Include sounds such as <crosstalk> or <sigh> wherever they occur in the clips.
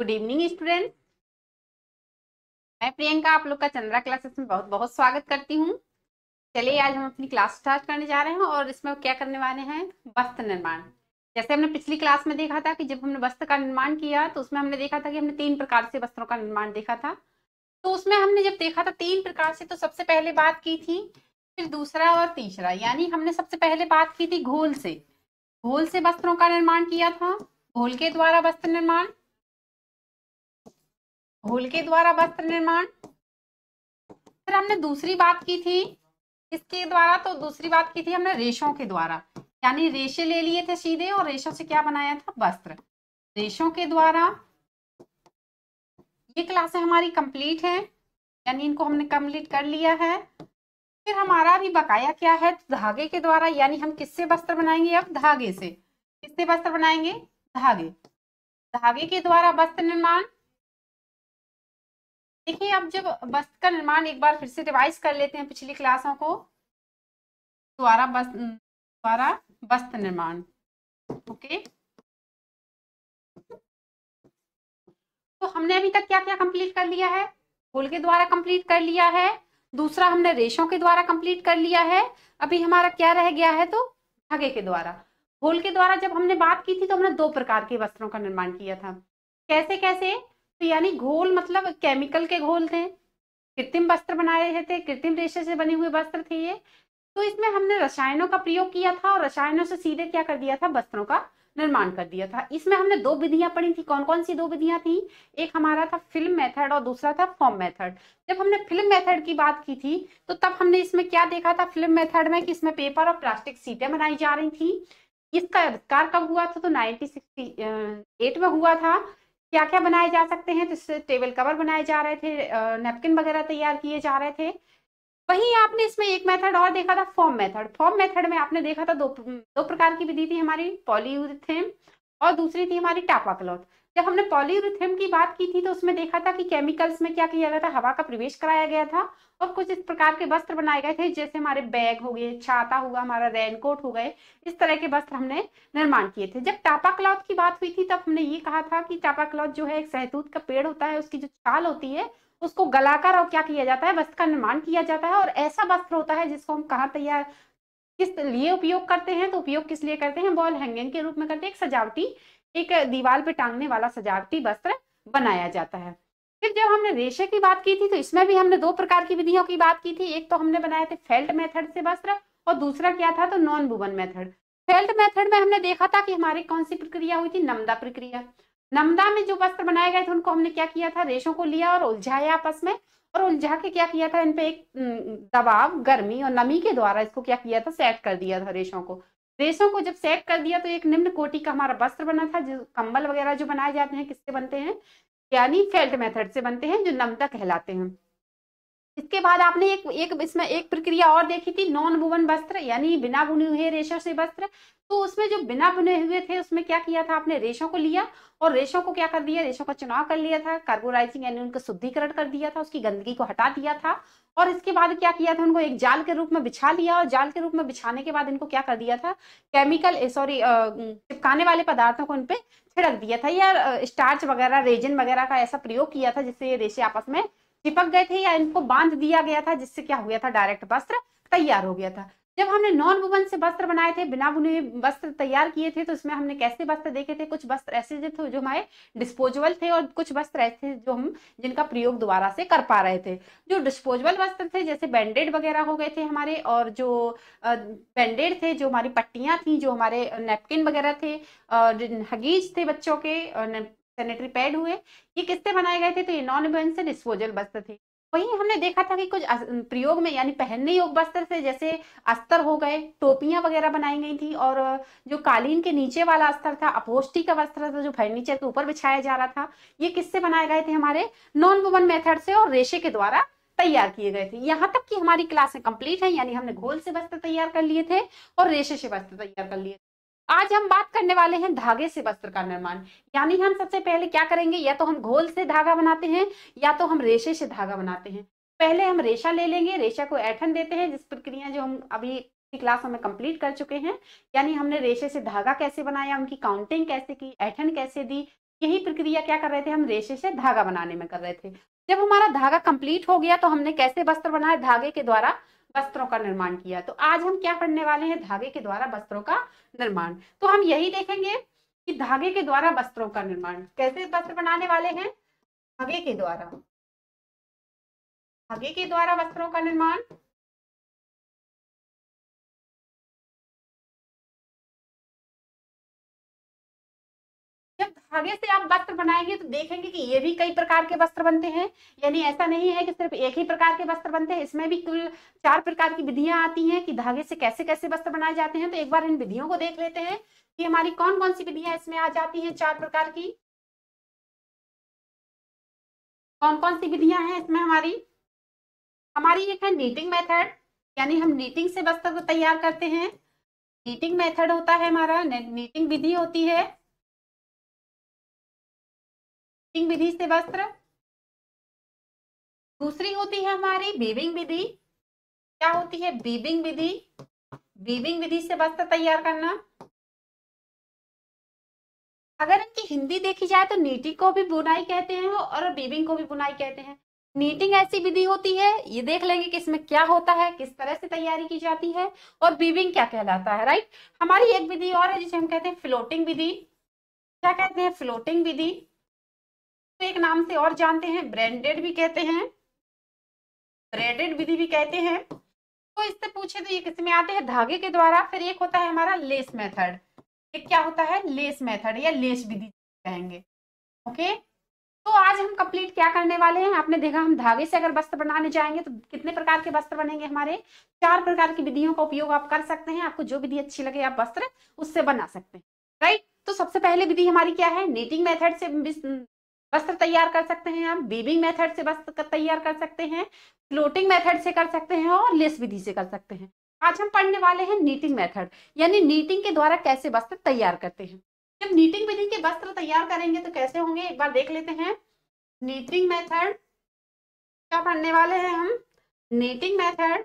Good evening student मैं प्रियंका आप लोग का चंद्रा क्लासेस में बहुत बहुत स्वागत करती हूँ चलिए आज हम अपनी क्लास स्टार्ट करने जा रहे हैं और इसमें क्या करने वाले हैं वस्त्र निर्माण जैसे हमने पिछली क्लास में देखा था कि जब हमने वस्त्र का निर्माण किया तो उसमें हमने देखा था कि हमने तीन प्रकार से वस्त्रों का निर्माण देखा था तो उसमें हमने जब देखा था तीन प्रकार से तो सबसे पहले बात की थी फिर दूसरा और तीसरा यानी हमने सबसे पहले बात की थी घोल से घोल से वस्त्रों का निर्माण किया था घोल के द्वारा वस्त्र निर्माण भूल के द्वारा वस्त्र निर्माण फिर हमने दूसरी बात की थी इसके द्वारा तो दूसरी बात की थी हमने रेशों के द्वारा यानी रेशे ले लिए थे सीधे और रेशों से क्या बनाया था वस्त्र रेशों के द्वारा ये क्लासे हमारी कंप्लीट है यानी इनको हमने कंप्लीट कर लिया है फिर हमारा भी बकाया क्या है धागे के द्वारा यानी हम किससे वस्त्र बनाएंगे अब धागे से किससे वस्त्र बनाएंगे धागे धागे के द्वारा वस्त्र निर्माण देखिए अब जब वस्त्र का निर्माण एक बार फिर से रिवाइज कर लेते हैं पिछली क्लासों को द्वारा द्वारा वस्त्र निर्माण ओके तो हमने अभी तक क्या क्या कंप्लीट कर लिया है फूल के द्वारा कंप्लीट कर लिया है दूसरा हमने रेशों के द्वारा कंप्लीट कर लिया है अभी हमारा क्या रह गया है तो धागे के द्वारा फूल के द्वारा जब हमने बात की थी तो हमने दो प्रकार के वस्त्रों का निर्माण किया था कैसे कैसे तो यानी घोल मतलब केमिकल के घोल थे कृत्रिम वस्त्र बनाए रहे थे कृत्रिम रेशे से बने हुए वस्त्र थे ये तो इसमें हमने रसायनों का प्रयोग किया था और रसायनों से सीधे क्या कर दिया था वस्त्रों का निर्माण कर दिया था इसमें हमने दो विधियां पढ़ी थी कौन कौन सी दो विधियां थी एक हमारा था फिल्म मेथड और दूसरा था फॉर्म मेथड जब हमने फिल्म मेथड की बात की थी तो तब हमने इसमें क्या देखा था फिल्म मेथड में कि इसमें पेपर और प्लास्टिक सीटें बनाई जा रही थी इसका आविष्कार कब हुआ था तो नाइनटीन में हुआ था क्या क्या बनाए जा सकते हैं तो इससे टेबल कवर बनाए जा रहे थे नेपकिन वगैरह तैयार किए जा रहे थे वहीं आपने इसमें एक मेथड और देखा था फॉर्म मेथड फॉर्म मेथड में आपने देखा था दो दो प्रकार की विधि थी हमारी पॉलीयूरिथेन और दूसरी थी हमारी टापा क्लॉथ जब हमने पॉलीरिथम की बात की थी तो उसमें देखा था कि केमिकल्स में क्या किया गया था हवा का प्रवेश कराया गया था और कुछ इस प्रकार के वस्त्र बनाए गए थे जैसे हमारे बैग हो गए छाता हुआ हमारा रेनकोट हो गए इस तरह के वस्त्र हमने निर्माण किए थे जब टापा क्लॉथ की बात हुई थी तब हमने ये कहा था कि टापा क्लॉथ जो है एक सहतूत का पेड़ होता है उसकी जो छाल होती है उसको गलाकर और क्या किया जाता है वस्त्र का निर्माण किया जाता है और ऐसा वस्त्र होता है जिसको हम कहाँ तैयार किस लिए उपयोग करते हैं तो उपयोग किस लिए करते हैं बॉल हैंगिंग के रूप में करते हैं एक सजावटी एक दीवार पे टांगने वाला सजावटी वस्त्र बनाया जाता है फिर जब हमने रेशे की बात की थी तो इसमें भी हमने दो प्रकार की विधियों की बात की थी एक तो हमने बनाए थे फेल्ट मेथड से वस्त्र और दूसरा क्या था तो non woven method felt method में हमने देखा था कि हमारी कौन सी प्रक्रिया हुई थी नमदा प्रक्रिया नमदा में जो वस्त्र बनाए गए थे उनको हमने क्या किया था रेशों को लिया और उलझाया आपस में और उलझा के क्या किया था इनपे एक दबाव गर्मी और नमी के द्वारा इसको क्या किया था सेट कर दिया था रेशों को रेशों को जब सेट कर दिया तो एक निम्न कोटि का हमारा वस्त्र बना था जो कंबल वगैरह जो बनाए जाते हैं किससे बनते हैं यानी फेल्ट मेथड से बनते हैं जो नमता कहलाते हैं इसके बाद आपने एक एक इसमें एक प्रक्रिया और देखी थी नॉन भुवन वस्त्र यानी बिना बुने हुए रेशों से वस्त्र तो उसमें जो बिना बुने हुए थे उसमें क्या किया था आपने रेशों को लिया और रेशों को क्या कर दिया रेशों का चुनाव कर लिया था कार्बोराइजिंग यानी उनका शुद्धिकरण कर दिया था उसकी गंदगी को हटा दिया था और इसके बाद क्या किया था उनको एक जाल के रूप में बिछा लिया और जाल के रूप में बिछाने के बाद इनको क्या कर दिया था केमिकल सॉरी चिपकाने वाले पदार्थों को इनपे छिड़क दिया था या स्टार्च वगैरह रेजिन वगैरह का ऐसा प्रयोग किया था जिससे ये रेशे आपस में चिपक गए थे या इनको बांध दिया गया था जिससे क्या हो गया था डायरेक्ट वस्त्र तैयार हो गया था जब हमने नॉन वुवन से वस्त्र बनाए थे बिना बुने वस्त्र तैयार किए थे तो उसमें हमने कैसे वस्त्र देखे थे कुछ वस्त्र ऐसे थे जो हमारे डिस्पोजेबल थे और कुछ वस्त्र ऐसे थे जो हम जिनका प्रयोग दोबारा से कर पा रहे थे जो डिस्पोजेबल वस्त्र थे जैसे बैंडेड वगैरह हो गए थे हमारे और जो बैंडेड थे जो हमारी पट्टियां थी जो हमारे नेपकिन वगैरह थे और हगीज थे बच्चों के सैनिटरी पैड हुए ये किससे बनाए गए थे तो ये नॉन एबुलेंस से डिस्पोजल वस्त्र थे वही हमने देखा था कि कुछ प्रयोग में यानी पहनने योग वस्त्र से जैसे अस्तर हो गए टोपियां वगैरह बनाई गई थी और जो कालीन के नीचे वाला अस्तर था अपोष्टी का वस्त्र था जो फर्नीचर के ऊपर बिछाया जा रहा था ये किससे बनाए गए थे हमारे नॉन वुमन मेथड से और रेशे के द्वारा तैयार किए गए थे यहाँ तक कि हमारी क्लासें कंप्लीट है यानी हमने घोल से वस्त्र तैयार कर लिए थे और रेशे से वस्त्र तैयार कर लिए आज हम बात करने वाले हैं धागे से वस्त्र का निर्माण यानी हम सबसे पहले क्या करेंगे या तो हम घोल से धागा बनाते हैं या तो हम रेशे से धागा बनाते हैं पहले हम रेशा ले लेंगे रेशा को ऐठन देते हैं जिस प्रक्रिया जो हम अभी की क्लास हमें कंप्लीट कर चुके हैं यानी हमने रेशे से धागा कैसे बनाया उनकी काउंटिंग कैसे की ऐठन कैसे दी यही प्रक्रिया क्या कर रहे थे हम रेशे से धागा बनाने में कर रहे थे जब हमारा धागा कंप्लीट हो गया तो हमने कैसे वस्त्र बनाए धागे के द्वारा वस्त्रों का निर्माण किया तो आज हम क्या पढ़ने वाले हैं धागे के द्वारा वस्त्रों का निर्माण तो हम यही देखेंगे कि धागे के द्वारा वस्त्रों का निर्माण कैसे वस्त्र बनाने वाले हैं धागे के द्वारा धागे के द्वारा वस्त्रों का निर्माण जब धागे से आप वस्त्र बनाएंगे तो देखेंगे कि ये भी कई प्रकार के वस्त्र बनते हैं यानी ऐसा नहीं है कि सिर्फ एक ही प्रकार के वस्त्र बनते हैं इसमें भी कुल चार प्रकार की विधियां आती हैं कि धागे से कैसे कैसे वस्त्र बनाए जाते हैं तो एक बार इन विधियों को देख लेते हैं कि हमारी कौन कौन सी विधियां इसमें आ जाती हैं चार प्रकार की कौन कौन सी विधियां हैं इसमें हमारी हमारी एक है नीटिंग मेथड यानी हम नीटिंग से वस्त्र को तैयार करते हैं नीटिंग मेथड होता है हमारा नीटिंग विधि होती है कटिंग विधि से वस्त्र दूसरी होती है हमारी बीबिंग विधि क्या होती है बीबिंग विधि बीबिंग विधि से वस्त्र तैयार करना अगर इनकी हिंदी देखी जाए तो नीटिंग को भी बुनाई कहते हैं और बीबिंग को भी बुनाई कहते हैं नीटिंग ऐसी विधि होती है ये देख लेंगे कि इसमें क्या होता है किस तरह से तैयारी की जाती है और बीबिंग क्या कहलाता है राइट हमारी एक विधि और है जिसे हम कहते हैं फ्लोटिंग विधि क्या कहते हैं फ्लोटिंग विधि एक नाम से और जानते हैं ब्रांडेड भी कहते हैं ब्रेडेड विधि भी कहते हैं तो इससे पूछे तो ये किस में आते हैं धागे के द्वारा फिर एक होता है हमारा लेस मेथड एक क्या होता है लेस मेथड या लेस विधि कहेंगे ओके तो आज हम कंप्लीट क्या करने वाले हैं आपने देखा हम धागे से अगर वस्त्र बनाने जाएंगे तो कितने प्रकार के वस्त्र बनेंगे हमारे चार प्रकार की विधियों का उपयोग आप कर सकते हैं आपको जो विधि अच्छी लगे आप वस्त्र उससे बना सकते हैं राइट तो सबसे पहले विधि हमारी क्या है नेटिंग मेथड से वस्त्र तैयार कर सकते हैं हम बीबिंग मेथड से वस्त्र तैयार कर सकते हैं फ्लोटिंग मेथड से कर सकते हैं और लेस विधि से कर सकते हैं आज हम पढ़ने वाले हैं नीटिंग मेथड यानी नीटिंग के द्वारा कैसे वस्त्र तैयार करते हैं जब नीटिंग विधि के वस्त्र तैयार करेंगे तो कैसे होंगे एक बार देख लेते हैं नीटिंग मेथड क्या पढ़ने वाले हैं हम नीटिंग मेथड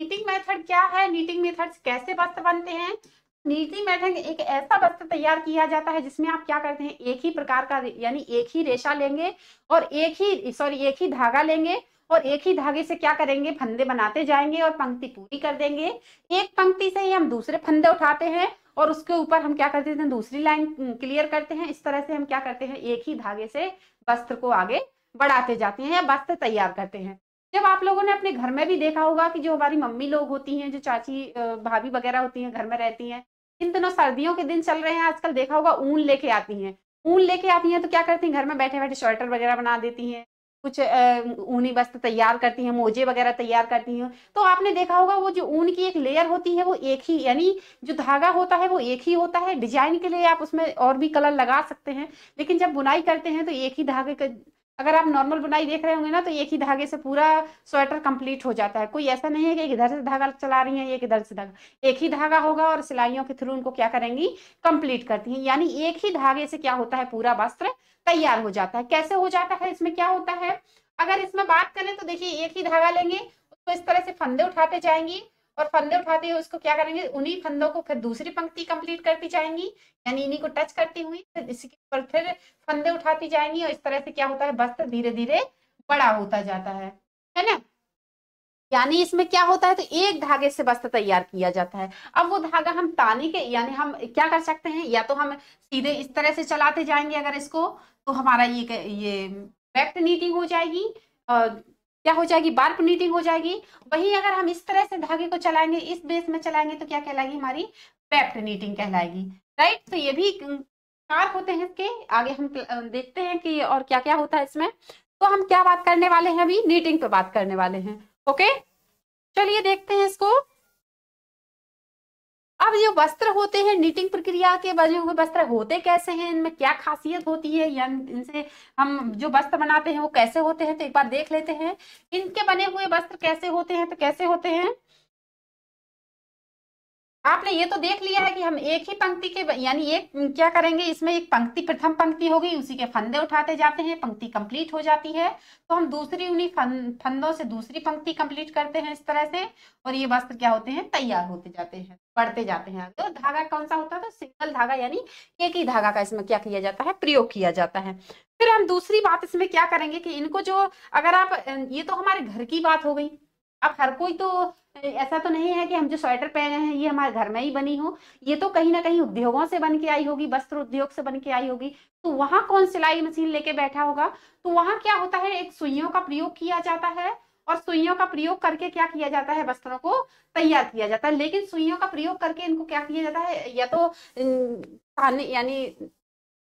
नीटिंग मेथड क्या है नीटिंग मेथड कैसे वस्त्र बनते हैं नीति बैठक एक ऐसा वस्त्र तैयार किया जाता है जिसमें आप क्या करते हैं एक ही प्रकार का यानी एक ही रेशा लेंगे और एक ही सॉरी एक ही धागा लेंगे और एक ही धागे से क्या करेंगे फंदे बनाते जाएंगे और पंक्ति पूरी कर देंगे एक पंक्ति से ही हम दूसरे फंदे उठाते हैं और उसके ऊपर हम क्या करते हैं दूसरी लाइन क्लियर करते हैं इस तरह से हम क्या करते हैं एक ही धागे से वस्त्र को आगे बढ़ाते जाते हैं या वस्त्र तैयार करते हैं जब आप लोगों ने अपने घर में भी देखा होगा कि जो हमारी मम्मी लोग होती हैं जो चाची भाभी वगैरह होती हैं घर में रहती हैं इन दिनों सर्दियों के दिन चल रहे हैं आजकल देखा होगा ऊन लेके आती हैं ऊन लेके आती हैं तो क्या करती हैं घर में बैठे बैठे स्वेटर वगैरह बना देती हैं कुछ ऊनी वस्त्र तैयार करती हैं मोजे वगैरह तैयार करती हैं तो आपने देखा होगा वो जो ऊन की एक लेयर होती है वो एक ही यानी जो धागा होता है वो एक ही होता है डिजाइन के लिए आप उसमें और भी कलर लगा सकते हैं लेकिन जब बुनाई करते हैं तो एक ही धागे का अगर आप नॉर्मल बुनाई देख रहे होंगे ना तो एक ही धागे से पूरा स्वेटर कंप्लीट हो जाता है कोई ऐसा नहीं है कि इधर से धागा चला रही है एक इधर से धागा एक ही धागा होगा और सिलाइयों के थ्रू उनको क्या करेंगी कंप्लीट करती हैं यानी एक ही धागे से क्या होता है पूरा वस्त्र तैयार हो जाता है कैसे हो जाता है इसमें क्या होता है अगर इसमें बात करें तो देखिए एक ही धागा लेंगे उसको तो इस तरह से फंदे उठाते जाएंगी और फंदे उठाते हुए उसको क्या करेंगे उन्हीं फंदों को फिर दूसरी पंक्ति कंप्लीट करती जाएंगी यानी इन्हीं को टच करती हुई इसके ऊपर फिर फंदे उठाती जाएंगी और इस तरह से क्या होता है वस्त्र धीरे धीरे बड़ा होता जाता है है ना यानी इसमें क्या होता है तो एक धागे से वस्त्र तैयार किया जाता है अब वो धागा हम ताने के यानी हम क्या कर सकते हैं या तो हम सीधे इस तरह से चलाते जाएंगे अगर इसको तो हमारा ये ये व्यक्त नीति हो जाएगी और क्या हो जाएगी बार्प नीटिंग हो जाएगी वही अगर हम इस तरह से धागे को चलाएंगे इस बेस में चलाएंगे तो क्या कहलाएगी हमारी पैप्ट नीटिंग कहलाएगी राइट तो ये भी कार होते हैं इसके आगे हम देखते हैं कि और क्या क्या होता है इसमें तो हम क्या बात करने वाले हैं अभी नीटिंग पे बात करने वाले हैं ओके चलिए देखते हैं इसको अब ये वस्त्र होते हैं नीटिंग प्रक्रिया के बने हुए वस्त्र होते कैसे हैं इनमें क्या खासियत होती है या इनसे हम जो वस्त्र बनाते हैं वो कैसे होते हैं तो एक बार देख लेते हैं इनके बने हुए वस्त्र कैसे होते हैं तो कैसे होते हैं आपने ये तो देख लिया है कि हम एक ही पंक्ति के यानी एक क्या करेंगे इसमें एक पंक्ति प्रथम पंक्ति होगी उसी के फंदे उठाते जाते हैं पंक्ति कंप्लीट हो जाती है तो हम दूसरी उन्हीं फंदों से दूसरी पंक्ति कंप्लीट करते हैं इस तरह से और ये वस्त्र क्या होते हैं तैयार होते जाते हैं बढ़ते जाते हैं तो धागा कौन सा होता है तो सिंगल धागा यानी एक ही धागा का इसमें क्या किया जाता है प्रयोग किया जाता है फिर हम दूसरी बात इसमें क्या करेंगे कि इनको जो अगर आप ये तो हमारे घर की बात हो गई अब हर कोई तो ऐसा तो नहीं है कि हम जो स्वेटर पहने हैं ये हमारे घर में ही बनी हो ये तो कहीं ना कहीं उद्योगों से बन के आई होगी वस्त्र उद्योग से बन के आई होगी तो वहां कौन सिलाई मशीन लेके बैठा होगा तो वहां क्या होता है एक सुइयों का प्रयोग किया जाता है और सुइयों का प्रयोग करके क्या किया जाता है वस्त्रों को तैयार किया जाता है लेकिन सुइयों का प्रयोग करके इनको क्या किया जाता है या तो यानी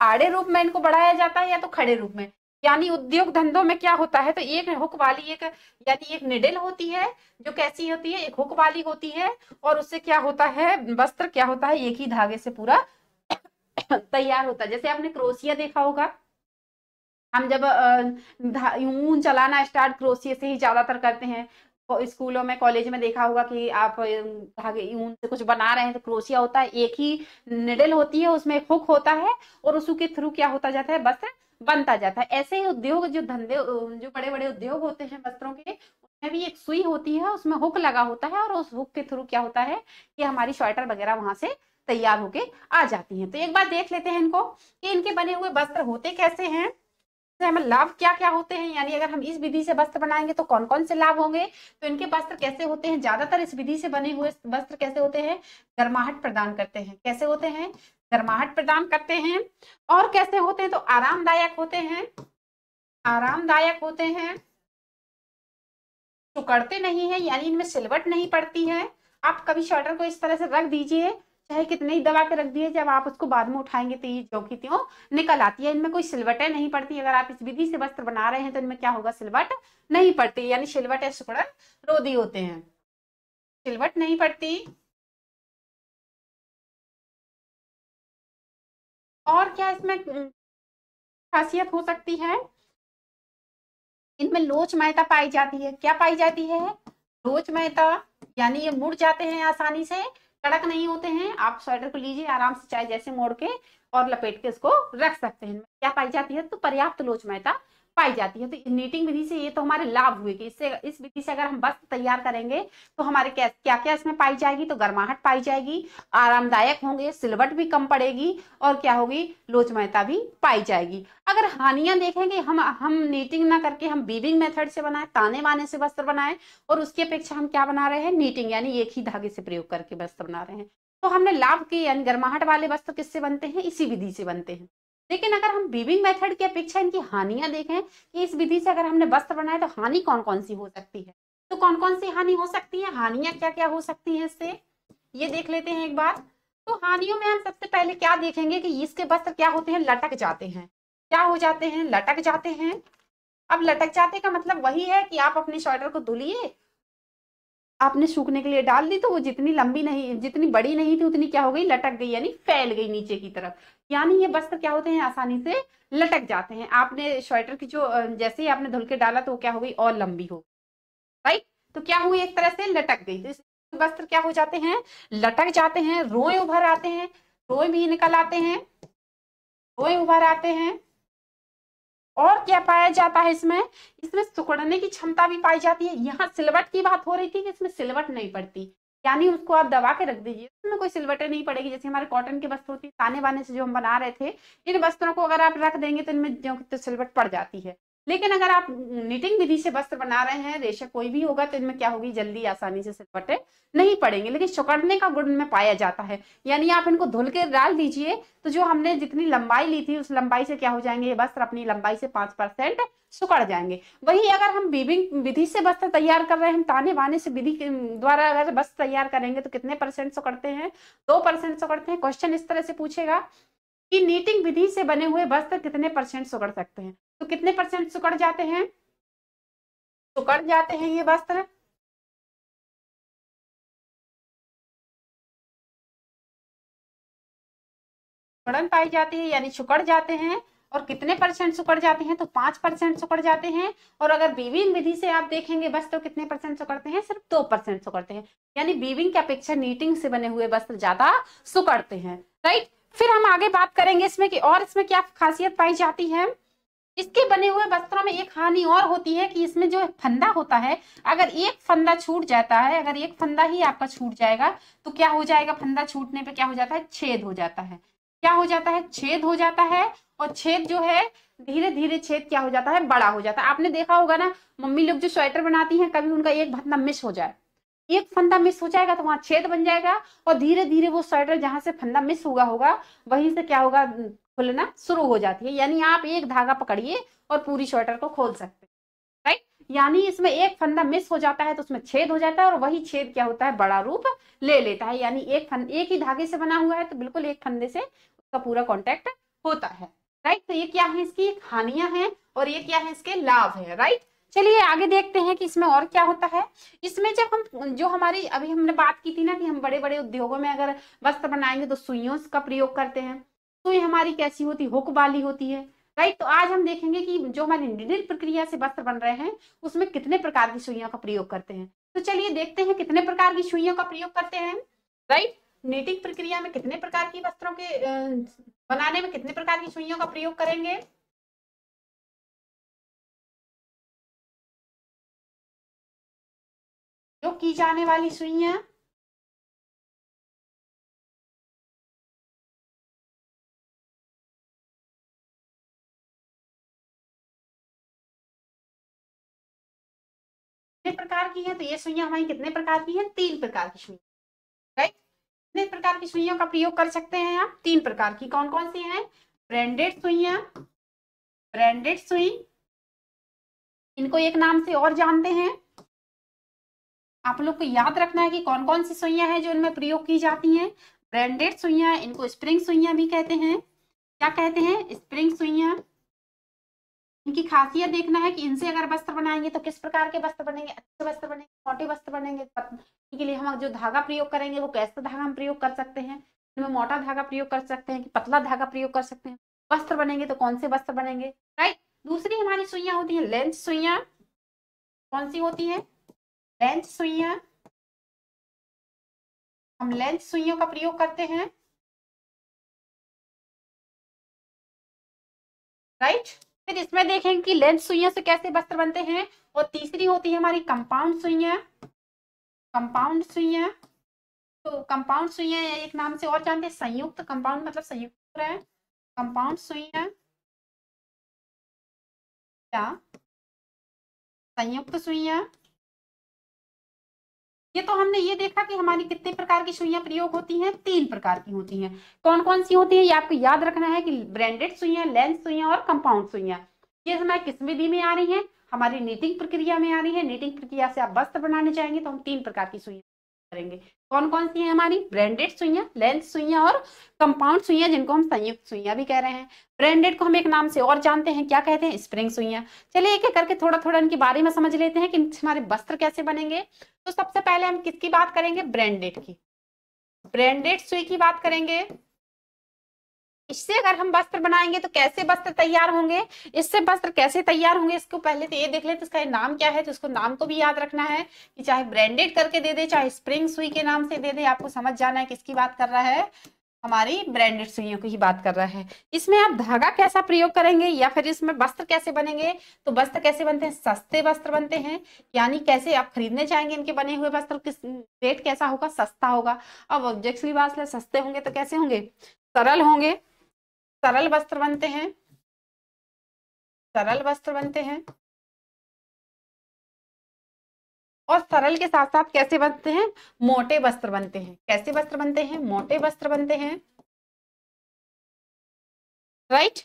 आड़े रूप में इनको बढ़ाया जाता है या तो खड़े रूप में यानी उद्योग धंधों में क्या होता है तो एक हुक वाली एक यानी एक निडल होती है जो कैसी होती है एक हुक वाली होती है और उससे क्या होता है वस्त्र क्या होता है एक ही धागे से पूरा <coughs> तैयार होता है जैसे आपने क्रोसिया देखा होगा हम जब ऊन चलाना स्टार्ट क्रोसिया से ही ज्यादातर करते हैं स्कूलों में कॉलेज में देखा होगा कि आप धागे ऊन से कुछ बना रहे हैं तो क्रोसिया होता है एक ही निडल होती है उसमें एक हुक होता है और उसके थ्रू क्या होता जाता है वस्त्र बनता जाता है ऐसे ही उद्योग जो धंधे जो बड़े बड़े उद्योग होते हैं वस्त्रों के उसमें भी एक सुई होती है उसमें हुक लगा होता है और उस हुक के थ्रू क्या होता है कि हमारी स्वेटर वगैरह वहां से तैयार होके आ जाती हैं तो एक बार देख लेते हैं इनको कि इनके बने हुए वस्त्र होते कैसे हैं हमें लाभ क्या क्या होते हैं यानी अगर हम इस विधि से वस्त्र बनाएंगे तो कौन कौन से लाभ होंगे तो इनके वस्त्र कैसे होते हैं ज्यादातर इस विधि से बने हुए वस्त्र कैसे होते हैं गर्माहट प्रदान करते हैं कैसे होते हैं गर्माहट प्रदान करते हैं और कैसे होते हैं तो आरामदायक होते हैं आरामदायक होते हैं सुकड़ते नहीं है यानी इनमें सिलवट नहीं पड़ती है आप कभी स्वेटर को इस तरह से रख दीजिए चाहे कितने ही दबा के रख दिए जब आप उसको बाद में उठाएंगे तो ये चौकी त्यों निकल आती है इनमें कोई सिलवटें नहीं पड़ती अगर आप इस विधि से वस्त्र बना रहे हैं तो इनमें क्या होगा सिलवट नहीं पड़ती यानी सिलवट या सुकड़न रोधी होते हैं सिलवट नहीं पड़ती और क्या इसमें खासियत हो सकती है इनमें लोच मैता पाई जाती है क्या पाई जाती है लोच मैता यानी ये मुड़ जाते हैं आसानी से कड़क नहीं होते हैं आप स्वेटर को लीजिए आराम से चाहे जैसे मोड़ के और लपेट के इसको रख सकते हैं क्या पाई जाती है तो पर्याप्त लोच मैता पाई जाती है तो नीटिंग विधि से ये तो हमारे लाभ हुए कि इससे इस विधि से अगर हम वस्त्र तैयार करेंगे तो हमारे क्या क्या क्या इसमें पाई जाएगी तो गर्माहट पाई जाएगी आरामदायक होंगे सिलवट भी कम पड़ेगी और क्या होगी लोचमयता भी पाई जाएगी अगर हानियां देखेंगे हम हम नीटिंग ना करके हम बीबिंग मेथड से बनाए ताने वाने से वस्त्र बनाए और उसकी अपेक्षा हम क्या बना रहे हैं नीटिंग यानी एक ही धागे से प्रयोग करके वस्त्र बना रहे हैं तो हमने लाभ के यानी गर्माहट वाले वस्त्र किससे बनते हैं इसी विधि से बनते हैं लेकिन अगर हम बीबिंग मेथड की अपेक्षा इनकी हानियां देखें कि इस विधि से अगर हमने वस्त्र बनाए तो हानि कौन कौन सी हो सकती है तो कौन कौन सी हानि हो सकती है हानियां क्या क्या हो सकती हैं इससे ये देख लेते हैं एक बार तो हानियों में हम सबसे पहले क्या देखेंगे कि इसके वस्त्र क्या होते हैं लटक जाते हैं क्या हो जाते हैं लटक जाते हैं अब लटक जाते का मतलब वही है कि आप अपने स्वेटर को धुलिए आपने सूखने के लिए डाल दी तो वो जितनी लंबी नहीं जितनी बड़ी नहीं थी उतनी क्या हो गई लटक गई यानी फैल गई नीचे की तरफ यानी ये वस्त्र क्या होते हैं आसानी से लटक जाते हैं आपने स्वेटर की जो जैसे ही आपने धुल के डाला तो क्या हो गई और लंबी हो राइट तो क्या हुई एक तरह से लटक गई तो वस्त्र क्या हो जाते हैं लटक जाते हैं रोए उभर आते हैं रोए भी निकल आते हैं रोए उभर आते हैं और क्या पाया जाता है इसमें इसमें सुकड़ने की क्षमता भी पाई जाती है यहाँ सिलवट की बात हो रही थी कि इसमें सिलवट नहीं पड़ती यानी उसको आप दबा के रख दीजिए उसमें कोई सिलवटें नहीं पड़ेगी जैसे हमारे कॉटन के वस्त्र होती है ताने बाने से जो हम बना रहे थे इन वस्त्रों को अगर आप रख देंगे तो इनमें जो तो सिलवट पड़ जाती है लेकिन अगर आप निटिंग विधि से वस्त्र बना रहे हैं रेशा कोई भी होगा तो इनमें क्या होगी जल्दी आसानी से सिलवटे नहीं पड़ेंगे लेकिन चौकड़ने का गुण में पाया जाता है यानी आप इनको धुल के डाल दीजिए तो जो हमने जितनी लंबाई ली थी उस लंबाई से क्या हो जाएंगे ये वस्त्र अपनी लंबाई से पांच परसेंट सुकड़ जाएंगे वही अगर हम बीबिंग विधि से वस्त्र तैयार कर रहे हैं हम ताने बाने से विधि द्वारा अगर वस्त्र तैयार करेंगे तो कितने परसेंट सुकड़ते हैं दो परसेंट सुकड़ते हैं क्वेश्चन इस तरह से पूछेगा कि नीटिंग विधि से बने हुए वस्त्र कितने परसेंट सुकड़ सकते हैं तो कितने परसेंट सुकड़ जाते हैं सुकड़ जाते हैं ये वस्त्र सुकड़न पाई जाती है यानी सुकड़ जाते हैं और कितने परसेंट सुकड़ जाते हैं तो पांच परसेंट सुकड़ जाते हैं और अगर बीविंग विधि से आप देखेंगे वस्त्र तो कितने परसेंट सुकड़ते हैं सिर्फ दो परसेंट सुकड़ते हैं यानी बीविंग की अपेक्षा नीटिंग से बने हुए वस्त्र ज्यादा सुकड़ते हैं राइट फिर हम आगे बात करेंगे इसमें कि और इसमें क्या खासियत पाई जाती है इसके बने हुए वस्त्रों में एक हानि और होती है कि इसमें जो फंदा होता है अगर एक फंदा छूट जाता है अगर एक फंदा ही आपका छूट जाएगा तो क्या हो जाएगा फंदा छूटने पे क्या हो जाता है छेद हो जाता है क्या हो जाता है छेद हो जाता है और छेद जो है धीरे धीरे छेद क्या हो जाता है बड़ा हो जाता है आपने देखा होगा ना मम्मी लोग जो स्वेटर बनाती हैं कभी उनका एक भत्ना मिस हो जाए एक फंदा मिस हो जाएगा तो वहां छेद बन जाएगा और धीरे धीरे वो स्वेटर जहां से फंदा मिस हुआ होगा वहीं से क्या होगा खुलना शुरू हो जाती है यानी आप एक धागा पकड़िए और पूरी स्वेटर को खोल सकते हैं राइट यानी इसमें एक फंदा मिस हो जाता है तो उसमें छेद हो जाता है और वही छेद क्या होता है बड़ा रूप ले लेता है यानी एक फंद एक ही धागे से बना हुआ है तो बिल्कुल एक फंदे से उसका पूरा कॉन्टेक्ट होता है राइट तो ये क्या है इसकी हानियां हैं और ये क्या है इसके लाभ है राइट चलिए आगे देखते हैं कि इसमें और क्या होता है इसमें जब हम जो हमारी अभी हमने बात की थी ना कि हम बड़े बड़े उद्योगों में अगर वस्त्र बनाएंगे तो सुइयों का प्रयोग करते हैं सुई हमारी कैसी होती हुक वाली होती है राइट तो आज हम देखेंगे कि जो हमारी निर्णय प्रक्रिया से वस्त्र बन रहे हैं उसमें कितने प्रकार की सुइयों का प्रयोग करते हैं तो चलिए देखते हैं कितने प्रकार की सुइयों का प्रयोग करते हैं राइट नीटिंग प्रक्रिया में कितने प्रकार की वस्त्रों के बनाने में कितने प्रकार की सुइयों का प्रयोग करेंगे की जाने वाली सुइया प्रकार की है तो ये सुइया हमारी कितने प्रकार की है तीन प्रकार की सुइया राइट कितने प्रकार की सुइयों का प्रयोग कर सकते हैं आप तीन प्रकार की कौन कौन सी हैं ब्रांडेड सुइया ब्रांडेड सुई इनको एक नाम से और जानते हैं आप लोग को याद रखना है कि कौन कौन सी सुइयां हैं जो इनमें प्रयोग की जाती हैं ब्रांडेड सुइयां इनको स्प्रिंग सुइयां भी कहते हैं क्या कहते हैं स्प्रिंग सुइयां इनकी खासियत देखना है कि इनसे अगर वस्त्र बनाएंगे तो किस प्रकार के वस्त्र बनेंगे अच्छे वस्त्र बनेंगे मोटे वस्त्र बनेंगे के लिए हम जो धागा प्रयोग करेंगे वो कैसा धागा हम प्रयोग कर सकते हैं इनमें मोटा धागा प्रयोग कर सकते हैं कि पतला धागा प्रयोग कर सकते हैं वस्त्र बनेंगे तो कौन से वस्त्र बनेंगे राइट दूसरी हमारी सुइयां होती है लेंथ सुइयां कौन सी होती है लेंथ सुइया हम लेंथ सुइयों का प्रयोग करते हैं राइट फिर इसमें देखेंगे कि लेंथ सुइया से कैसे वस्त्र बनते हैं और तीसरी होती है हमारी कंपाउंड सुइया कंपाउंड सुइया तो कंपाउंड सुइया एक नाम से और जानते हैं संयुक्त कंपाउंड मतलब संयुक्त है कंपाउंड सुइया संयुक्त सुइया ये तो हमने ये देखा कि हमारी कितने प्रकार की सुइया प्रयोग होती हैं तीन प्रकार की होती हैं कौन कौन सी होती है ये आपको याद रखना है कि ब्रांडेड सुइया लेंस सुइयां और कंपाउंड सुइया ये हमारे किस विधि में आ रही है हमारी नीटिंग प्रक्रिया में आ रही है नीटिंग प्रक्रिया से आप वस्त्र बनाने जाएंगे तो हम तीन प्रकार की सुइया करेंगे कौन कौन सी है हमारी ब्रांडेड सुइया लेंथ सुइया और कंपाउंड सुइया जिनको हम संयुक्त सुइया भी कह रहे हैं ब्रांडेड को हम एक नाम से और जानते हैं क्या कहते हैं स्प्रिंग सुइया चलिए एक एक करके थोड़ा थोड़ा इनके बारे में समझ लेते हैं कि हमारे वस्त्र कैसे बनेंगे तो सबसे पहले हम किसकी बात करेंगे ब्रांडेड की ब्रांडेड सुई की बात करेंगे इससे अगर हम वस्त्र बनाएंगे तो कैसे वस्त्र तैयार होंगे इससे वस्त्र कैसे तैयार होंगे इसको पहले तो ये देख ले तो इसका नाम क्या है तो इसको नाम को भी याद रखना है कि चाहे ब्रांडेड करके दे दे चाहे स्प्रिंग सुई के नाम से दे दे आपको समझ जाना है किसकी बात कर रहा है हमारी ब्रांडेड सुइयों की ही बात कर रहा है इसमें आप धागा कैसा प्रयोग करेंगे या फिर इसमें वस्त्र कैसे बनेंगे तो वस्त्र कैसे बनते हैं सस्ते वस्त्र बनते हैं यानी कैसे आप खरीदने जाएंगे इनके बने हुए वस्त्र किस रेट कैसा होगा सस्ता होगा अब ऑब्जेक्ट्स की बात सस्ते होंगे तो कैसे होंगे सरल होंगे सरल वस्त्र बनते हैं सरल वस्त्र बनते हैं और सरल के साथ साथ कैसे बनते हैं मोटे वस्त्र बनते हैं कैसे वस्त्र बनते हैं मोटे वस्त्र बनते हैं राइट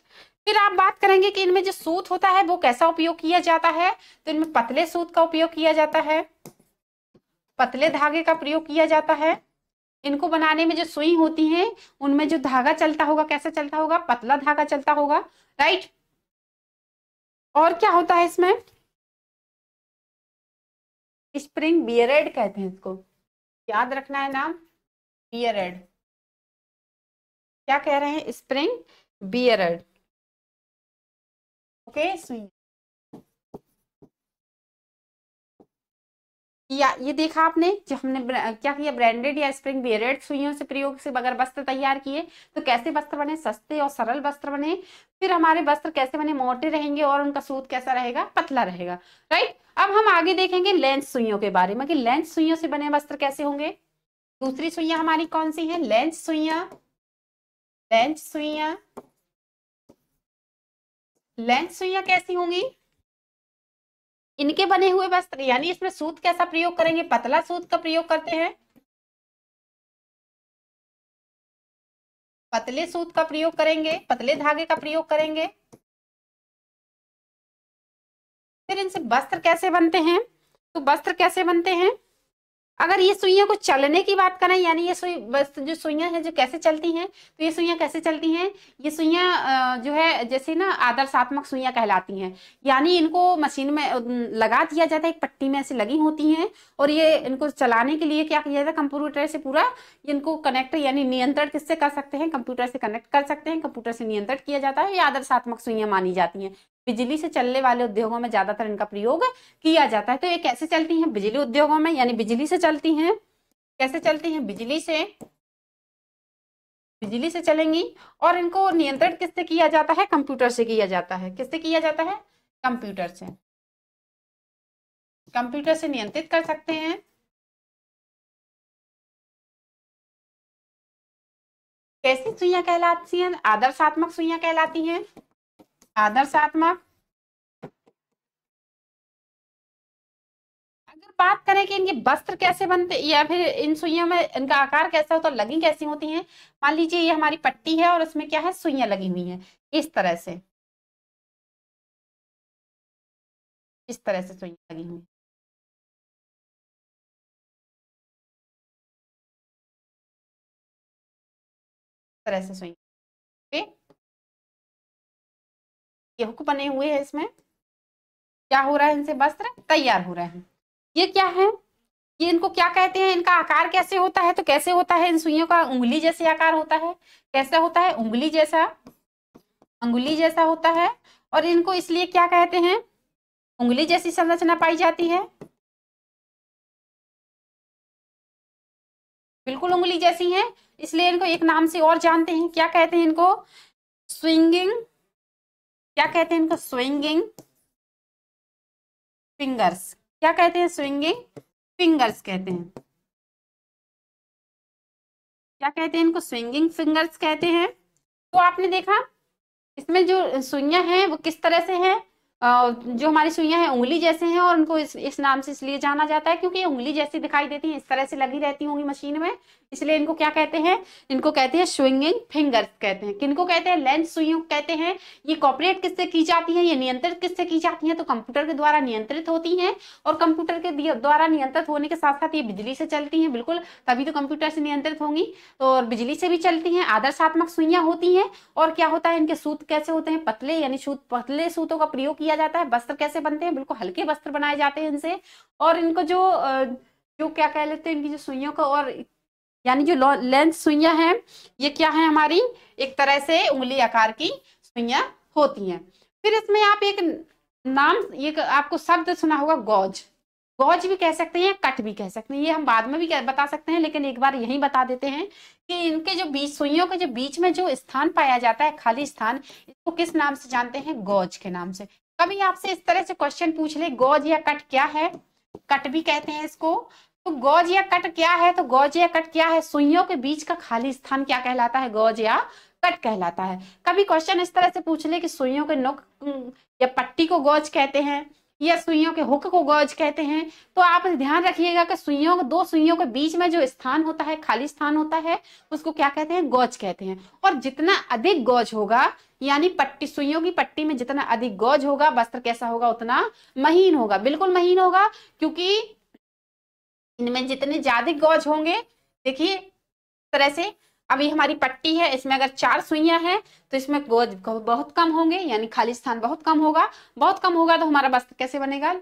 फिर आप बात करेंगे कि इनमें जो सूत होता है वो कैसा उपयोग किया जाता है तो इनमें पतले सूत का उपयोग किया जाता है पतले धागे का प्रयोग किया जाता है इनको बनाने में जो सुई होती है उनमें जो धागा चलता होगा कैसा चलता होगा पतला धागा चलता होगा राइट और क्या होता है इसमें स्प्रिंग बियरेड कहते हैं इसको याद रखना है नाम बियरेड क्या कह रहे हैं स्प्रिंग बियरेड ओके सुई या ये देखा आपने जो हमने क्या किया ब्रांडेड या स्प्रिंग बेरेड सुइयों से प्रयोग से बगैर वस्त्र तैयार किए तो कैसे वस्त्र बने सस्ते और सरल वस्त्र बने फिर हमारे वस्त्र कैसे बने मोटे रहेंगे और उनका सूत कैसा रहेगा पतला रहेगा राइट अब हम आगे देखेंगे लेंस सुइयों के बारे में कि लेंस सुइयों से बने वस्त्र कैसे होंगे दूसरी सुइया हमारी कौन सी है लेंस सुइया लेंस सुइया लेंस सुइया कैसी होंगी इनके बने हुए वस्त्र यानी इसमें सूत कैसा प्रयोग करेंगे पतला सूत का प्रयोग करते हैं पतले सूत का प्रयोग करेंगे पतले धागे का प्रयोग करेंगे फिर इनसे वस्त्र कैसे बनते हैं तो वस्त्र कैसे बनते हैं अगर ये सुइया को चलने की बात करें यानी ये सुई जो सुइया है जो कैसे चलती हैं तो ये सुइया कैसे चलती हैं ये सुइया जो है जैसे ना आदर्शात्मक सुइया कहलाती हैं यानी इनको मशीन में लगा दिया जाता है एक पट्टी में ऐसे लगी होती हैं और ये इनको चलाने के लिए क्या किया जाता है कंप्यूटर से पूरा इनको कनेक्ट यानी नियंत्रण किससे कर सकते हैं कंप्यूटर से कनेक्ट कर सकते हैं कंप्यूटर से नियंत्रण किया जाता है ये आदर्शात्मक सुइया मानी जाती हैं बिजली से चलने वाले उद्योगों में ज्यादातर इनका प्रयोग किया जाता है तो ये कैसे चलती हैं बिजली उद्योगों में यानी बिजली से चलती हैं कैसे चलती हैं बिजली से बिजली से चलेंगी और इनको नियंत्रण किससे किया जाता है कंप्यूटर से किया जाता है किससे किया जाता है कंप्यूटर से कंप्यूटर से नियंत्रित कर सकते हैं कैसी सुइया कहलाती हैं आदर्शात्मक सुइया कहलाती हैं आदर्शात्मक अगर बात करें कि इनके वस्त्र कैसे बनते या फिर इन सुइयों में इनका आकार कैसा होता तो है लगी कैसी होती हैं मान लीजिए ये हमारी पट्टी है और उसमें क्या है सुइयां लगी हुई हैं इस तरह से इस तरह से सुइया लगी हुई तरह से सुई हुक बने हुए हैं इसमें क्या हो रहा है इनसे वस्त्र तैयार हो रहे हैं ये क्या है ये इनको क्या कहते हैं इनका आकार कैसे होता है तो कैसे होता है इन सुइयों का उंगली जैसे आकार होता है कैसा होता है उंगली जैसा उंगली जैसा होता है और इनको इसलिए क्या कहते हैं उंगली जैसी संरचना पाई जाती है बिल्कुल उंगली जैसी है इसलिए इनको एक नाम से और जानते हैं क्या कहते हैं इनको स्विंगिंग क्या कहते हैं इनको स्विंगिंग फिंगर्स क्या कहते हैं स्विंगिंग फिंगर्स कहते हैं क्या कहते हैं इनको स्विंगिंग फिंगर्स कहते हैं तो आपने देखा इसमें जो सुइया है वो किस तरह से है जो हमारी सुइयां हैं उंगली जैसे हैं और उनको इस इस नाम से इसलिए जाना जाता है क्योंकि ये उंगली जैसी दिखाई देती हैं इस तरह से लगी रहती होंगी मशीन में इसलिए इनको क्या कहते हैं इनको कहते हैं स्विंगिंग फिंगर्स कहते हैं किनको कहते हैं लेंस सुइयों कहते हैं ये कॉपरेट किससे की जाती है ये नियंत्रित किससे की जाती है तो कंप्यूटर के द्वारा नियंत्रित होती है और कंप्यूटर के द्वारा नियंत्रित होने के साथ साथ ये बिजली से चलती है बिल्कुल तभी तो कंप्यूटर से नियंत्रित होंगी और बिजली से भी चलती है आदर्शात्मक सुइयां होती हैं और क्या होता है इनके सूत कैसे होते हैं पतले यानी सूत पतले सूतों का प्रयोग किया किया जाता है वस्त्र कैसे बनते हैं बिल्कुल हल्के वस्त्र बनाए जाते हैं इनसे और इनको जो जो क्या कह लेते हैं इनकी जो सुइयों को और यानी जो लेंथ सुइया हैं ये क्या है हमारी एक तरह से उंगली आकार की सुइया होती हैं फिर इसमें आप एक नाम ये आपको शब्द सुना होगा गौज गौज भी कह सकते हैं कट भी कह सकते हैं ये हम बाद में भी बता सकते हैं लेकिन एक बार यही बता देते हैं कि इनके जो बीच सुइयों के जो बीच में जो स्थान पाया जाता है खाली स्थान इसको किस नाम से जानते हैं गौज के नाम से कभी आपसे इस तरह से क्वेश्चन पूछ ले गौज या कट क्या है कट भी कहते हैं इसको तो गौज या कट क्या है तो गौज या कट क्या है सुइयों के बीच का खाली स्थान क्या कहलाता है गौज या कट कहलाता है कभी क्वेश्चन इस तरह से पूछ ले कि सुइयों के नोक या पट्टी को गौज कहते हैं या सुइयों के हुक को गौज कहते हैं तो आप ध्यान रखिएगा कि सुइयों दो सुइयों के बीच में जो स्थान होता है खाली स्थान होता है उसको क्या कहते हैं गौज कहते हैं और जितना अधिक गौज होगा यानी पट्टी सुइयों की पट्टी में जितना अधिक गौज होगा वस्त्र कैसा होगा उतना महीन होगा बिल्कुल महीन होगा क्योंकि इनमें जितने ज्यादा गौज होंगे देखिए तरह से अभी हमारी पट्टी है इसमें अगर चार सुइयां हैं तो इसमें गोद बहुत कम होंगे यानी खाली स्थान बहुत कम होगा बहुत कम होगा तो हमारा वस्त्र कैसे बनेगा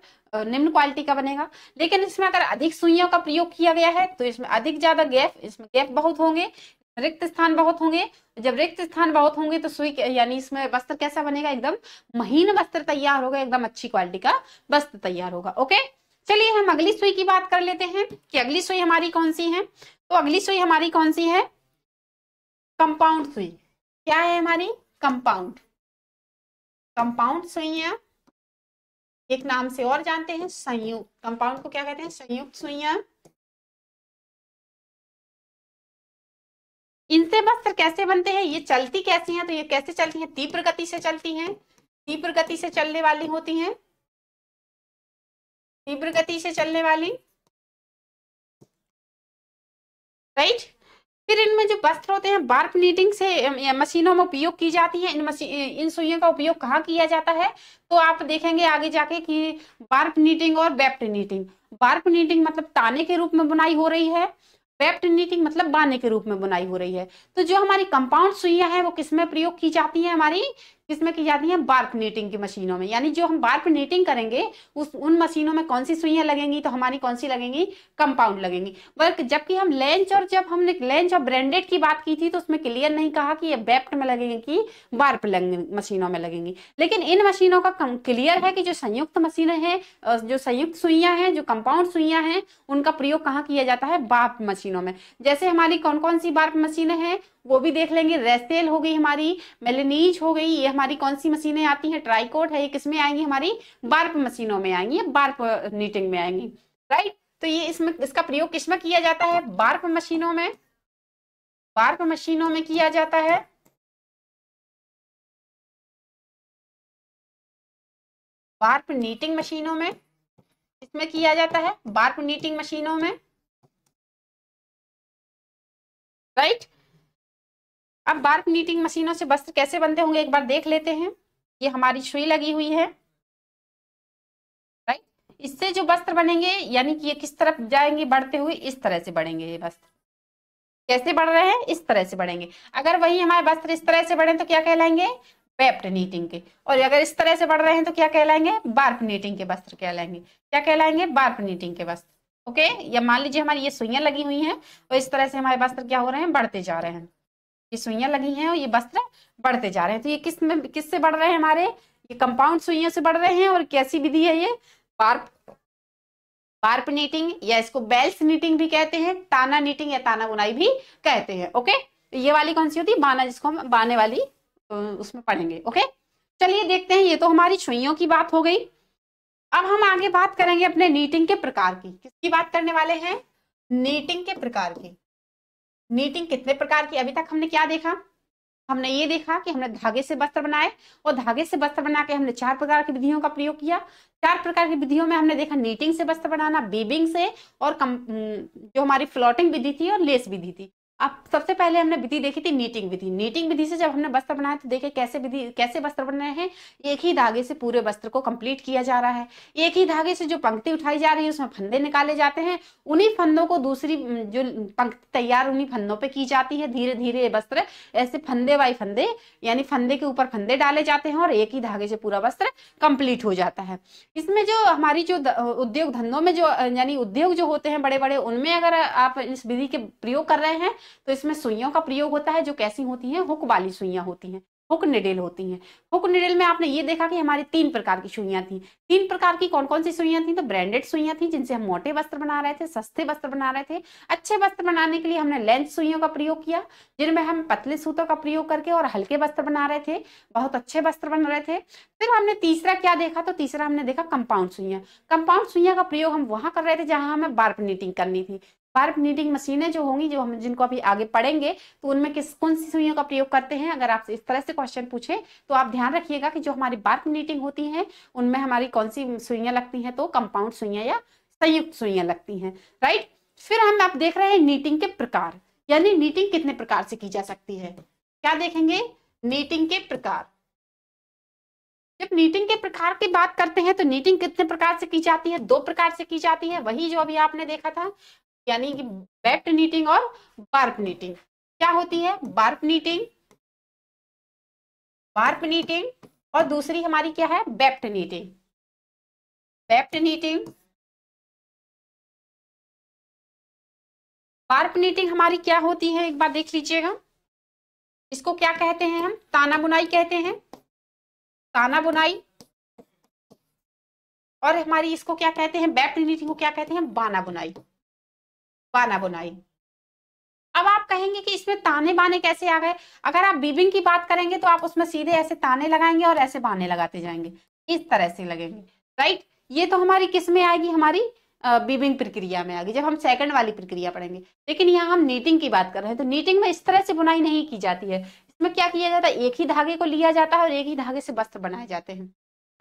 निम्न क्वालिटी का बनेगा लेकिन इसमें अगर अधिक सुइयों का प्रयोग किया गया है तो इसमें अधिक ज्यादा गैप इसमें गैप बहुत होंगे रिक्त स्थान बहुत होंगे जब रिक्त स्थान बहुत होंगे तो सुई यानी इसमें वस्त्र कैसा बनेगा एकदम महीन वस्त्र तैयार होगा एकदम अच्छी क्वालिटी का वस्त्र तैयार होगा ओके चलिए हम अगली सुई की बात कर लेते हैं कि अगली सुई हमारी कौन सी है तो अगली सुई हमारी कौन सी है कंपाउंड सुई क्या है हमारी कंपाउंड कंपाउंड है एक नाम से और जानते हैं संयुक्त कंपाउंड को क्या कहते हैं संयुक्त सुइया इनसे वस्त्र कैसे बनते हैं ये चलती कैसी हैं तो ये कैसे चलती हैं तीव्र गति से चलती हैं तीव्र गति से चलने वाली होती हैं तीव्र गति से चलने वाली राइट right? फिर इनमें जो वस्त्र होते हैं बार्फ नीडिंग से मशीनों में उपयोग की जाती है इन मशीन इन सुइयों का उपयोग कहाँ किया जाता है तो आप देखेंगे आगे जाके कि बार्फ नीटिंग और वेप्ट नीटिंग बार्फ नीटिंग मतलब ताने के रूप में बुनाई हो रही है वेप्ट नीटिंग मतलब बाने के रूप में बुनाई हो रही है तो जो हमारी कंपाउंड सुइयां हैं वो किसमें प्रयोग की जाती है हमारी किसमें की जाती है बार्प नीटिंग की मशीनों में यानी जो हम बार्प नीटिंग करेंगे उस उन मशीनों में कौन सी सुइयां लगेंगी तो हमारी कौन सी लगेंगी कंपाउंड लगेंगी बल्कि जबकि हम लेंच और जब हमने लेंच और ब्रांडेड की बात की थी तो उसमें क्लियर नहीं कहा कि ये बेप्ट में लगेगी कि बार्प मशीनों में लगेंगी लेकिन इन मशीनों का क्लियर है कि जो संयुक्त मशीनें हैं जो संयुक्त सुइयां हैं जो कंपाउंड सुइयां हैं उनका प्रयोग कहाँ किया जाता है बाप मशीनों में जैसे हमारी कौन कौन सी बार्प मशीनें हैं वो भी देख लेंगे रेस्तेल हो गई हमारी मेलेनीज हो गई ये हमारी कौन सी मशीनें आती हैं ट्राइकोट है ये किसमें आएंगी हमारी बार्प मशीनों में आएंगी बार्प नीटिंग में आएंगी राइट तो ये इसमें इसका प्रयोग किसमें किया जाता है बार्प मशीनों में बार्प मशीनों में किया जाता है बार्प नीटिंग मशीनों में इसमें किया जाता है बार्प नीटिंग मशीनों में राइट right? अब बार्क नीटिंग मशीनों से वस्त्र कैसे बनते होंगे एक बार देख लेते हैं ये हमारी सुई लगी हुई है राइट इससे जो वस्त्र बनेंगे यानी कि ये किस तरफ जाएंगे बढ़ते हुए इस तरह से बढ़ेंगे ये वस्त्र कैसे बढ़ रहे हैं इस तरह से बढ़ेंगे अगर वही हमारे वस्त्र इस तरह से बढ़े तो क्या कहलाएंगे वेप्ट नीटिंग के और अगर इस तरह से बढ़ रहे हैं तो क्या कहलाएंगे बार्फ नीटिंग के वस्त्र कहलाएंगे क्या कहलाएंगे बार्फ नीटिंग के वस्त्र ओके या मान लीजिए हमारी ये सुइयां लगी हुई हैं और इस तरह से हमारे वस्त्र क्या हो रहे हैं बढ़ते जा रहे हैं ये सुइयां लगी हैं और ये वस्त्र बढ़ते जा रहे हैं तो ये किस में से बढ़ रहे हैं हमारे ये कंपाउंड सुइयों से बढ़ रहे हैं और कैसी विधि है ये वार्प वार्प नीटिंग या इसको बेल्स नीटिंग भी कहते हैं ताना नीटिंग या ताना बुनाई भी कहते हैं ओके ये वाली कौन सी होती है बाना जिसको हम बाने वाली उसमें पढ़ेंगे ओके चलिए देखते हैं ये तो हमारी छुइयों की बात हो गई अब हम आगे बात करेंगे अपने नीटिंग के प्रकार की किसकी बात करने वाले हैं नीटिंग के प्रकार की नीटिंग कितने प्रकार की अभी तक हमने क्या देखा हमने ये देखा कि हमने धागे से वस्त्र बनाए और धागे से वस्त्र बना के हमने चार प्रकार की विधियों का प्रयोग किया चार प्रकार की विधियों में हमने देखा नीटिंग से वस्त्र बनाना बीबिंग से और कम, जो हमारी फ्लोटिंग विधि थी और लेस विधि थी अब सबसे पहले हमने विधि देखी थी नीटिंग विधि नीटिंग विधि से जब हमने वस्त्र बनाया तो देखे कैसे विधि कैसे वस्त्र बन रहे हैं एक ही धागे से पूरे वस्त्र को कंप्लीट किया जा रहा है एक ही धागे से जो पंक्ति उठाई जा रही है उसमें फंदे निकाले जाते हैं उन्हीं फंदों को दूसरी जो पंक्ति तैयार उन्हीं फंदों पर की जाती है धीरे धीरे वस्त्र ऐसे फंदे बाई फंदे यानी फंदे के ऊपर फंदे डाले जाते हैं और एक ही धागे से पूरा वस्त्र कंप्लीट हो जाता है इसमें जो हमारी जो उद्योग धंधों में जो यानी उद्योग जो होते हैं बड़े बड़े उनमें अगर आप इस विधि के प्रयोग कर रहे हैं तो इसमें सुइयों का प्रयोग होता है जो कैसी होती हैं हुक वाली सुइयाँ होती हैं हुक निडेल होती हैं हुक निडेल में आपने ये देखा कि हमारी तीन प्रकार की सुइयाँ थी तीन प्रकार की कौन कौन सी सुइयाँ थी तो ब्रांडेड सुइयाँ थी जिनसे हम मोटे वस्त्र बना रहे थे सस्ते वस्त्र बना रहे थे अच्छे वस्त्र बनाने के लिए हमने लेंथ सुइयों का प्रयोग किया जिनमें हम पतले सूतों का प्रयोग करके और हल्के वस्त्र बना रहे थे बहुत अच्छे वस्त्र बना रहे थे फिर हमने तीसरा क्या देखा तो तीसरा हमने देखा कंपाउंड सुइयाँ कंपाउंड सुइयाँ का प्रयोग हम वहाँ कर रहे थे जहाँ हमें बार्प नीटिंग करनी थी वार्प नीडिंग मशीनें जो होंगी जो हम जिनको अभी आगे पढ़ेंगे तो उनमें किस कौन सी सुइयों का प्रयोग करते हैं अगर आप इस तरह से क्वेश्चन पूछे तो आप ध्यान रखिएगा कि जो हमारी बार्प नीटिंग होती है उनमें हमारी कौन सी सुइयां लगती हैं तो कंपाउंड सुइयां या संयुक्त सुइयां लगती हैं राइट फिर हम आप देख रहे हैं नीटिंग के प्रकार यानी नीटिंग कितने प्रकार से की जा सकती है क्या देखेंगे नीटिंग के प्रकार जब नीटिंग के प्रकार की बात करते हैं तो नीटिंग कितने प्रकार से की जाती है दो प्रकार से की जाती है वही जो अभी आपने देखा था यानी कि बेट नीटिंग और बार्प नीटिंग क्या होती है बार्प नीटिंग बार्प नीटिंग और दूसरी हमारी क्या है weft knitting weft knitting warp knitting हमारी क्या होती है एक बार देख लीजिएगा इसको क्या कहते हैं हम ताना बुनाई कहते हैं ताना बुनाई और हमारी इसको क्या कहते हैं बेप्ट नीटिंग को क्या कहते हैं बाना बुनाई बाना बुनाई अब आप कहेंगे कि इसमें ताने बाने कैसे आ गए अगर आप बीबिंग की बात करेंगे तो आप उसमें सीधे ऐसे ताने लगाएंगे और ऐसे बाने लगाते जाएंगे इस तरह से लगेंगे राइट ये तो हमारी किस में आएगी हमारी बीबिंग प्रक्रिया में आएगी जब हम सेकंड वाली प्रक्रिया पढ़ेंगे लेकिन यहाँ हम नीटिंग की बात कर रहे हैं तो नीटिंग में इस तरह से बुनाई नहीं की जाती है इसमें क्या किया जाता है एक ही धागे को लिया जाता है और एक ही धागे से वस्त्र बनाए जाते हैं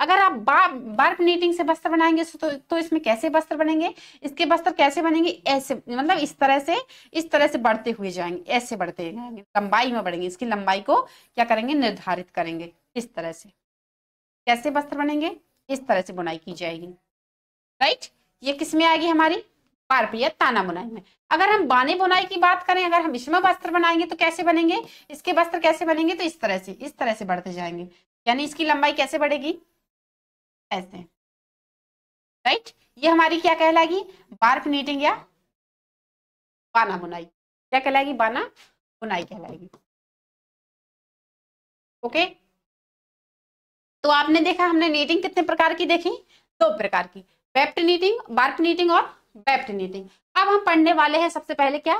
अगर आप बा, नीटिंग से वस्त्र बनाएंगे तो, तो इसमें कैसे वस्त्र बनेंगे इसके वस्त्र कैसे बनेंगे ऐसे मतलब इस तरह से इस तरह से बढ़ते हुए जाएंगे ऐसे बढ़ते जाएंगे लंबाई में बढ़ेंगे इसकी लंबाई को क्या करेंगे निर्धारित करेंगे इस तरह से कैसे वस्त्र बनेंगे इस तरह से बुनाई की जाएगी राइट ये किस में आएगी हमारी बर्फ या ताना बुनाई में अगर हम बाने बुनाई की बात करें अगर हम इसमें वस्त्र बनाएंगे तो कैसे बनेंगे इसके वस्त्र कैसे बनेंगे तो इस तरह से इस तरह से बढ़ते जाएंगे यानी इसकी लंबाई कैसे बढ़ेगी ऐसे राइट ये हमारी क्या कहलाएगी बार्फ नीटिंग या बाना बुनाई क्या कहलाएगी बाना बुनाई कहलाएगी ओके तो आपने देखा हमने नीटिंग कितने प्रकार की देखी दो प्रकार की वेप्ट नीटिंग बार्फ नीटिंग और वेप्ट नीटिंग अब हम पढ़ने वाले हैं सबसे पहले क्या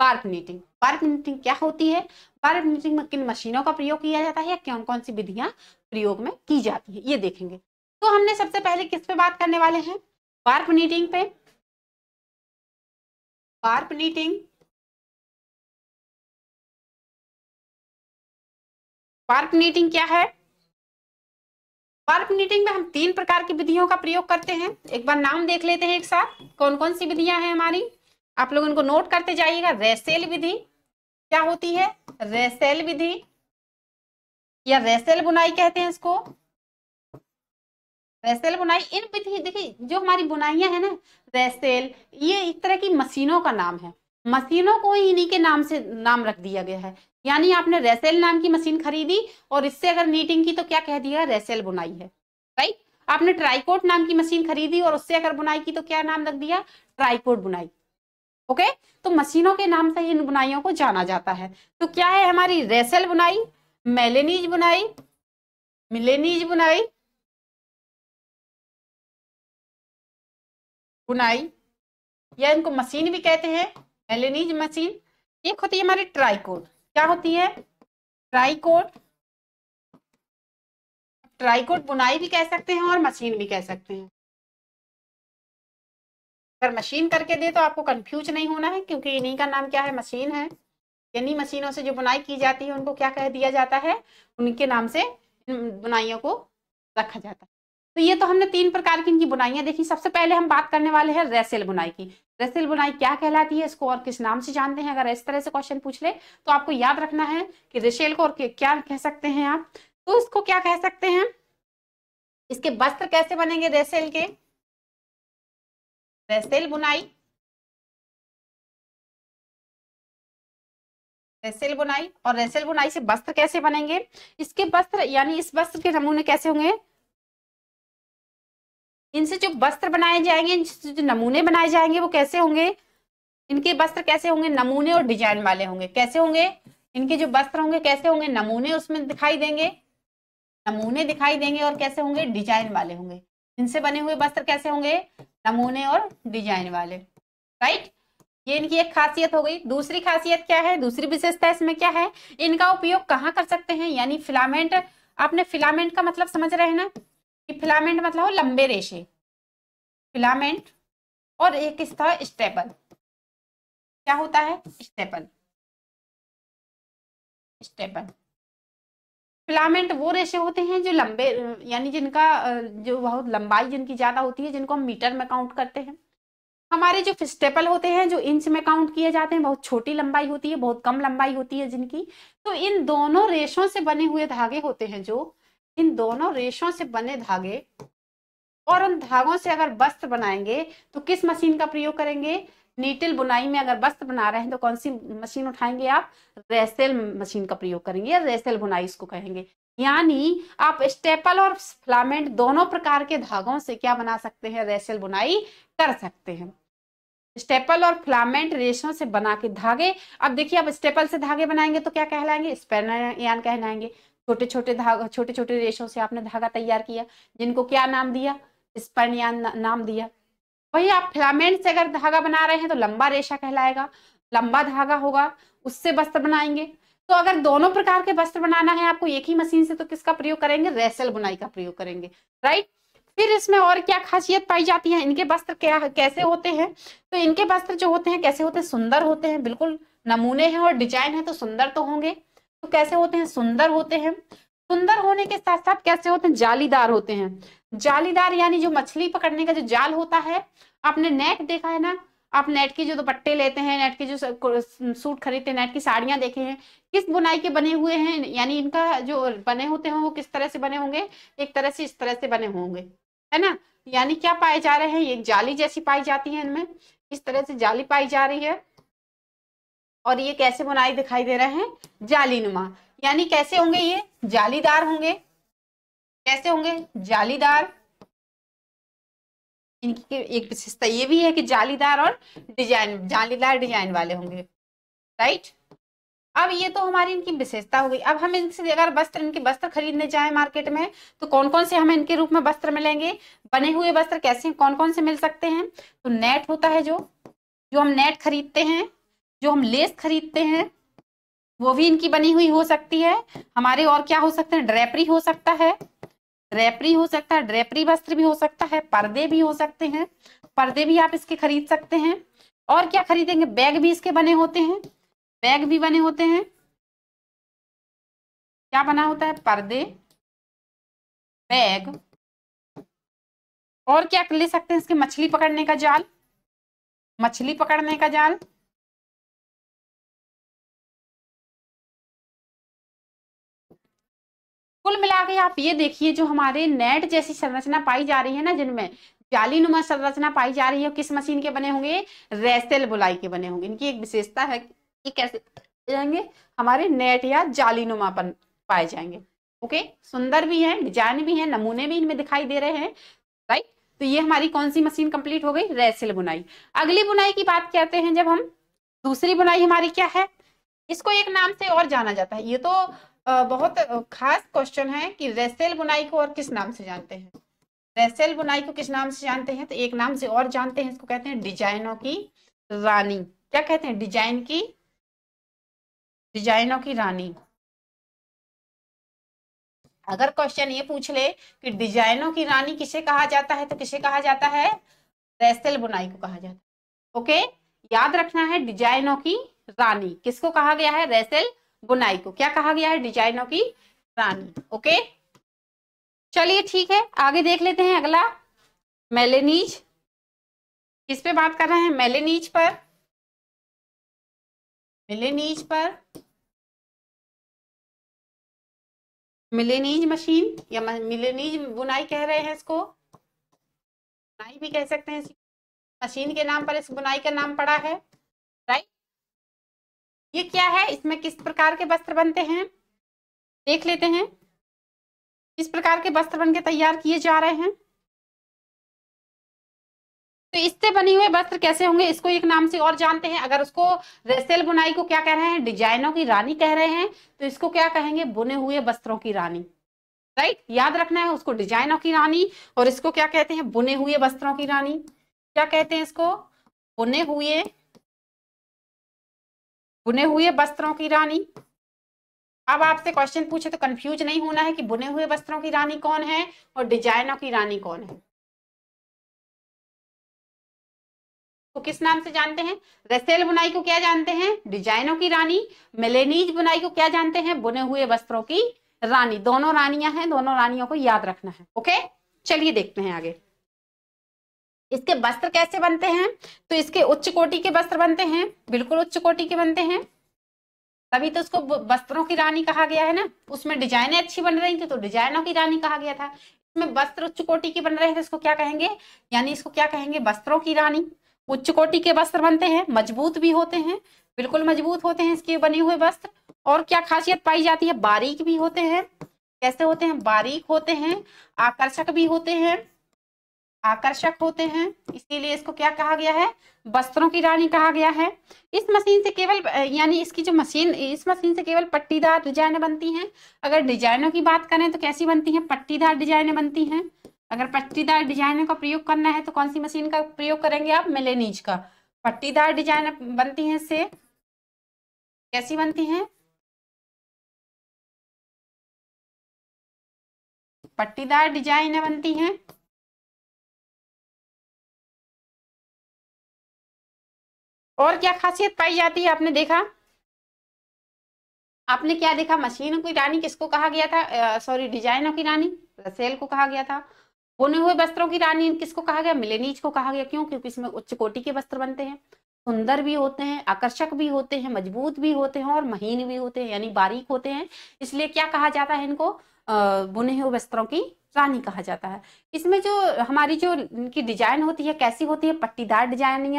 बार्प नीटिंग बार्प नीटिंग क्या होती है बार्प नीटिंग में किन मशीनों का प्रयोग किया जाता है या कौन कौन सी विधियां प्रयोग में की जाती है ये देखेंगे तो हमने सबसे पहले किस पे बात करने वाले हैं वार्प नीटिंग पे वार्प नीटिंग वार्प नीटिंग क्या है वार्प नीटिंग में हम तीन प्रकार की विधियों का प्रयोग करते हैं एक बार नाम देख लेते हैं एक साथ कौन कौन सी विधियां हैं हमारी आप लोग इनको नोट करते जाइएगा रेसेल विधि क्या होती है रेसेल विधि या रेसेल बुनाई कहते हैं इसको वैसेल बुनाई इन विधि देखिए जो हमारी बुनाइयां है ना वैसेल ये एक तरह की मशीनों का नाम है मशीनों को ही इन्हीं के नाम से नाम रख दिया गया है यानी आपने रेसेल नाम की मशीन खरीदी और इससे अगर नीटिंग की तो क्या कह दिया रेसेल बुनाई है राइट आपने ट्राईकोट नाम की मशीन खरीदी और उससे अगर बुनाई की तो क्या नाम रख दिया ट्राईकोट बुनाई ओके तो मशीनों के नाम से इन बुनाइयों को जाना जाता है तो क्या है हमारी रेसेल बुनाई मेलेनीज बुनाई मिलेनीज बुनाई बुनाई या इनको मशीन भी कहते हैं एलिनीज मशीन एक होती है हमारी ट्राइकोट क्या होती है ट्राइकोट ट्राइकोट बुनाई भी कह सकते हैं और मशीन भी कह सकते हैं अगर मशीन करके दे तो आपको कंफ्यूज नहीं होना है क्योंकि इन्हीं का नाम क्या है मशीन है यानी मशीनों से जो बुनाई की जाती है उनको क्या कह दिया जाता है उनके नाम से बुनाइयों को रखा जाता है तो ये तो हमने तीन प्रकार की इनकी बुनाइयां देखी सबसे पहले हम बात करने वाले हैं रेसेल बुनाई की रेसेल बुनाई क्या कहलाती है इसको और किस नाम से जानते हैं अगर इस तरह से क्वेश्चन पूछ ले तो आपको याद रखना है कि रेसेल को और क्या कह सकते हैं आप तो इसको क्या कह सकते हैं इसके वस्त्र कैसे बनेंगे रेसेल के रेसेल बुनाई रेसेल बुनाई और रेसेल बुनाई से वस्त्र कैसे बनेंगे इसके वस्त्र यानी इस वस्त्र के नमूने कैसे होंगे इनसे जो वस्त्र बनाए जाएंगे इनसे जो नमूने बनाए जाएंगे वो कैसे होंगे इनके वस्त्र कैसे होंगे नमूने और डिजाइन वाले होंगे कैसे होंगे इनके जो वस्त्र होंगे कैसे होंगे नमूने उसमें दिखाई देंगे नमूने दिखाई देंगे और कैसे होंगे डिजाइन वाले होंगे इनसे बने हुए वस्त्र कैसे होंगे नमूने और डिजाइन वाले राइट ये इनकी एक खासियत हो गई दूसरी खासियत क्या है दूसरी विशेषता इसमें क्या है इनका उपयोग कहाँ कर सकते हैं यानी फिलामेंट आपने फिलामेंट का मतलब समझ रहे हैं ना फिलामेंट मतलब लंबे रेशे फिलामेंट और एक इसका स्टेपल क्या होता है स्टेपल स्टेपल फिलामेंट वो रेशे होते हैं जो लंबे यानी जिनका जो बहुत लंबाई जिनकी ज्यादा होती है जिनको हम मीटर में काउंट करते हैं हमारे जो स्टेपल होते हैं जो इंच में काउंट किए जाते हैं बहुत छोटी लंबाई होती है बहुत कम लंबाई होती है जिनकी तो इन दोनों रेशों से बने हुए धागे होते हैं जो इन दोनों रेशों से बने धागे और उन धागों से अगर वस्त्र बनाएंगे तो किस मशीन का प्रयोग करेंगे नीटिल बुनाई में अगर वस्त्र बना रहे हैं तो कौन सी मशीन उठाएंगे आप रेसेल मशीन का प्रयोग करेंगे या रेसेल बुनाई इसको कहेंगे यानी आप स्टेपल और फ्लामेंट दोनों प्रकार के धागों से क्या बना सकते हैं रेसेल बुनाई कर सकते हैं स्टेपल और फ्लामेंट रेशों से बना के धागे अब देखिए आप स्टेपल से धागे बनाएंगे तो क्या कहलाएंगे स्पेनर यान कहलाएंगे छोटे छोटे धागा छोटे छोटे रेशों से आपने धागा तैयार किया जिनको क्या नाम दिया स्पर्णिया नाम दिया वही आप फिलामेंट से अगर धागा बना रहे हैं तो लंबा रेशा कहलाएगा लंबा धागा होगा उससे वस्त्र बनाएंगे तो अगर दोनों प्रकार के वस्त्र बनाना है आपको एक ही मशीन से तो किसका प्रयोग करेंगे रेसल बुनाई का प्रयोग करेंगे राइट फिर इसमें और क्या खासियत पाई जाती है इनके वस्त्र क्या कैसे होते हैं तो इनके वस्त्र जो होते हैं कैसे होते हैं सुंदर होते हैं बिल्कुल नमूने हैं और डिजाइन है तो सुंदर तो होंगे तो कैसे होते हैं सुंदर होते हैं सुंदर होने के साथ साथ कैसे होते हैं जालीदार होते हैं जालीदार यानी जो मछली पकड़ने का जो जाल होता है आपने नेट देखा है ना आप नेट के जो दुपट्टे लेते हैं नेट के जो सूट खरीदते हैं नेट की साड़ियां देखे हैं किस बुनाई के बने हुए हैं यानी इनका जो बने होते हैं वो किस तरह से बने होंगे एक तरह से इस तरह से बने होंगे है ना यानी क्या पाए जा रहे हैं ये जाली जैसी पाई जाती है इनमें इस तरह से जाली पाई जा रही है और ये कैसे बुनाए दिखाई दे रहे हैं जाली नुमा यानी कैसे होंगे ये जालीदार होंगे कैसे होंगे जालीदार इनकी एक विशेषता ये भी है कि जालीदार और डिजाइन जालीदार डिजाइन वाले होंगे राइट अब ये तो हमारी इनकी विशेषता हो गई अब हम इनसे अगर वस्त्र इनके वस्त्र खरीदने जाए मार्केट में तो कौन कौन से हमें इनके रूप में वस्त्र मिलेंगे बने हुए वस्त्र कैसे कौन कौन से मिल सकते हैं तो नेट होता है जो जो हम नेट खरीदते हैं जो हम लेस खरीदते हैं वो भी इनकी बनी हुई हो सकती है हमारे और क्या हो सकते हैं ड्रेपरी हो सकता है ड्रेपरी हो सकता है ड्रेपरी वस्त्र भी हो सकता है पर्दे भी हो सकते हैं पर्दे भी आप इसके खरीद सकते हैं और क्या खरीदेंगे बैग भी इसके बने होते हैं बैग भी बने होते हैं क्या बना होता है पर्दे बैग और क्या ले सकते हैं इसके मछली पकड़ने का जाल मछली पकड़ने का जाल कुल मिला के आप ये देखिए जो हमारे नेट जैसी संरचना पाई जा रही है ना जिनमें जाली नुमा संरचना पाई जा रही है किस मशीन के बने होंगे रेसेल बुलाई के बने होंगे इनकी एक विशेषता है कि कैसे जाएंगे हमारे नेट या जाली नुमा बन पाए जाएंगे ओके सुंदर भी है डिजाइन भी है नमूने भी इनमें दिखाई दे रहे हैं राइट तो ये हमारी कौन सी मशीन कंप्लीट हो गई रेसिल बुनाई अगली बुनाई की बात करते हैं जब हम दूसरी बुनाई हमारी क्या है इसको एक नाम से और जाना जाता है ये तो बहुत खास क्वेश्चन है कि रेसेल बुनाई को और किस नाम से जानते हैं रेसेल बुनाई को किस नाम से जानते हैं तो एक नाम से और जानते हैं इसको कहते हैं डिजाइनों की रानी क्या कहते हैं डिजाइन की डिजाइनों की रानी अगर क्वेश्चन ये पूछ ले कि डिजाइनों की रानी किसे कहा जाता है तो किसे कहा जाता है रेसेल बुनाई को कहा जाता है ओके याद रखना है डिजाइनों की रानी किसको कहा गया है रेसेल बुनाई को क्या कहा गया है डिजाइनों की रानी ओके चलिए ठीक है आगे देख लेते हैं अगला मेलेनीज किस पे बात कर रहे हैं मेलेनीज पर मेलेनीज पर मिलेनीज मशीन या मिलेनीज बुनाई कह रहे हैं इसको बुनाई भी कह सकते हैं मशीन के नाम पर इस बुनाई का नाम पड़ा है राइट ये क्या है इसमें किस प्रकार के वस्त्र बनते हैं देख लेते हैं किस प्रकार के वस्त्र बन के तैयार किए जा रहे हैं तो इससे बने हुए वस्त्र कैसे होंगे इसको एक नाम से और जानते हैं अगर उसको रेसेल बुनाई को क्या कह रहे हैं डिजाइनों की रानी कह रहे हैं तो इसको क्या कहेंगे बुने हुए वस्त्रों की रानी राइट याद रखना है उसको डिजाइनों की रानी और इसको क्या कहते हैं बुने हुए वस्त्रों की रानी क्या कहते हैं इसको बुने हुए बुने हुए वस्त्रों की रानी अब आपसे क्वेश्चन पूछे तो कंफ्यूज नहीं होना है कि बुने हुए वस्त्रों की रानी कौन है और डिजाइनों की रानी कौन है तो किस नाम से जानते हैं रसेल बुनाई को क्या जानते हैं डिजाइनों की रानी मेलेनीज बुनाई को क्या जानते हैं बुने हुए वस्त्रों की रानी दोनों रानियां हैं दोनों रानियों को याद रखना है ओके चलिए देखते हैं आगे इसके वस्त्र कैसे बनते हैं तो इसके उच्च कोटि के वस्त्र बनते हैं बिल्कुल उच्च कोटि के बनते हैं तभी तो उसको वस्त्रों की रानी कहा गया है ना उसमें डिजाइने अच्छी बन रही थी तो डिजाइनों की रानी कहा गया था इसमें वस्त्र उच्च कोटि के बन रहे हैं इसको क्या कहेंगे यानी इसको क्या कहेंगे वस्त्रों की रानी उच्च कोटि के वस्त्र बनते हैं मजबूत भी होते हैं बिल्कुल मजबूत होते हैं इसके बने हुए वस्त्र और क्या खासियत पाई जाती है बारीक भी होते हैं कैसे होते हैं बारीक होते हैं आकर्षक भी होते हैं आकर्षक होते हैं इसीलिए इसको क्या कहा गया है वस्त्रों की रानी कहा गया है इस मशीन से केवल यानी इसकी जो मशीन इस मशीन से केवल पट्टीदार डिजाइनें बनती हैं अगर डिजाइनों की बात करें तो कैसी बनती हैं पट्टीदार डिजाइनें बनती हैं अगर पट्टीदार डिजाइनों का प्रयोग करना है तो कौन सी मशीन का प्रयोग करेंगे आप मिलेनीज का पट्टीदार डिजाइन बनती है इससे कैसी बनती है पट्टीदार डिजाइने बनती हैं और क्या खासियत पाई जाती है आपने देखा आपने क्या देखा मशीनों की रानी किसको कहा गया था सॉरी डिजाइनों की रानी रसेल को कहा गया था बुने हुए वस्त्रों की रानी किसको कहा गया मिलेनीज को कहा गया क्यों क्योंकि इसमें उच्च कोटि के वस्त्र बनते हैं सुंदर भी होते हैं आकर्षक भी होते हैं मजबूत भी होते हैं और महीन भी होते हैं यानी बारीक होते हैं इसलिए क्या कहा जाता है इनको बुने हुए वस्त्रों की रानी कहा जाता है इसमें जो हमारी जो इनकी डिजाइन होती है कैसी होती है पट्टीदार डिजाइन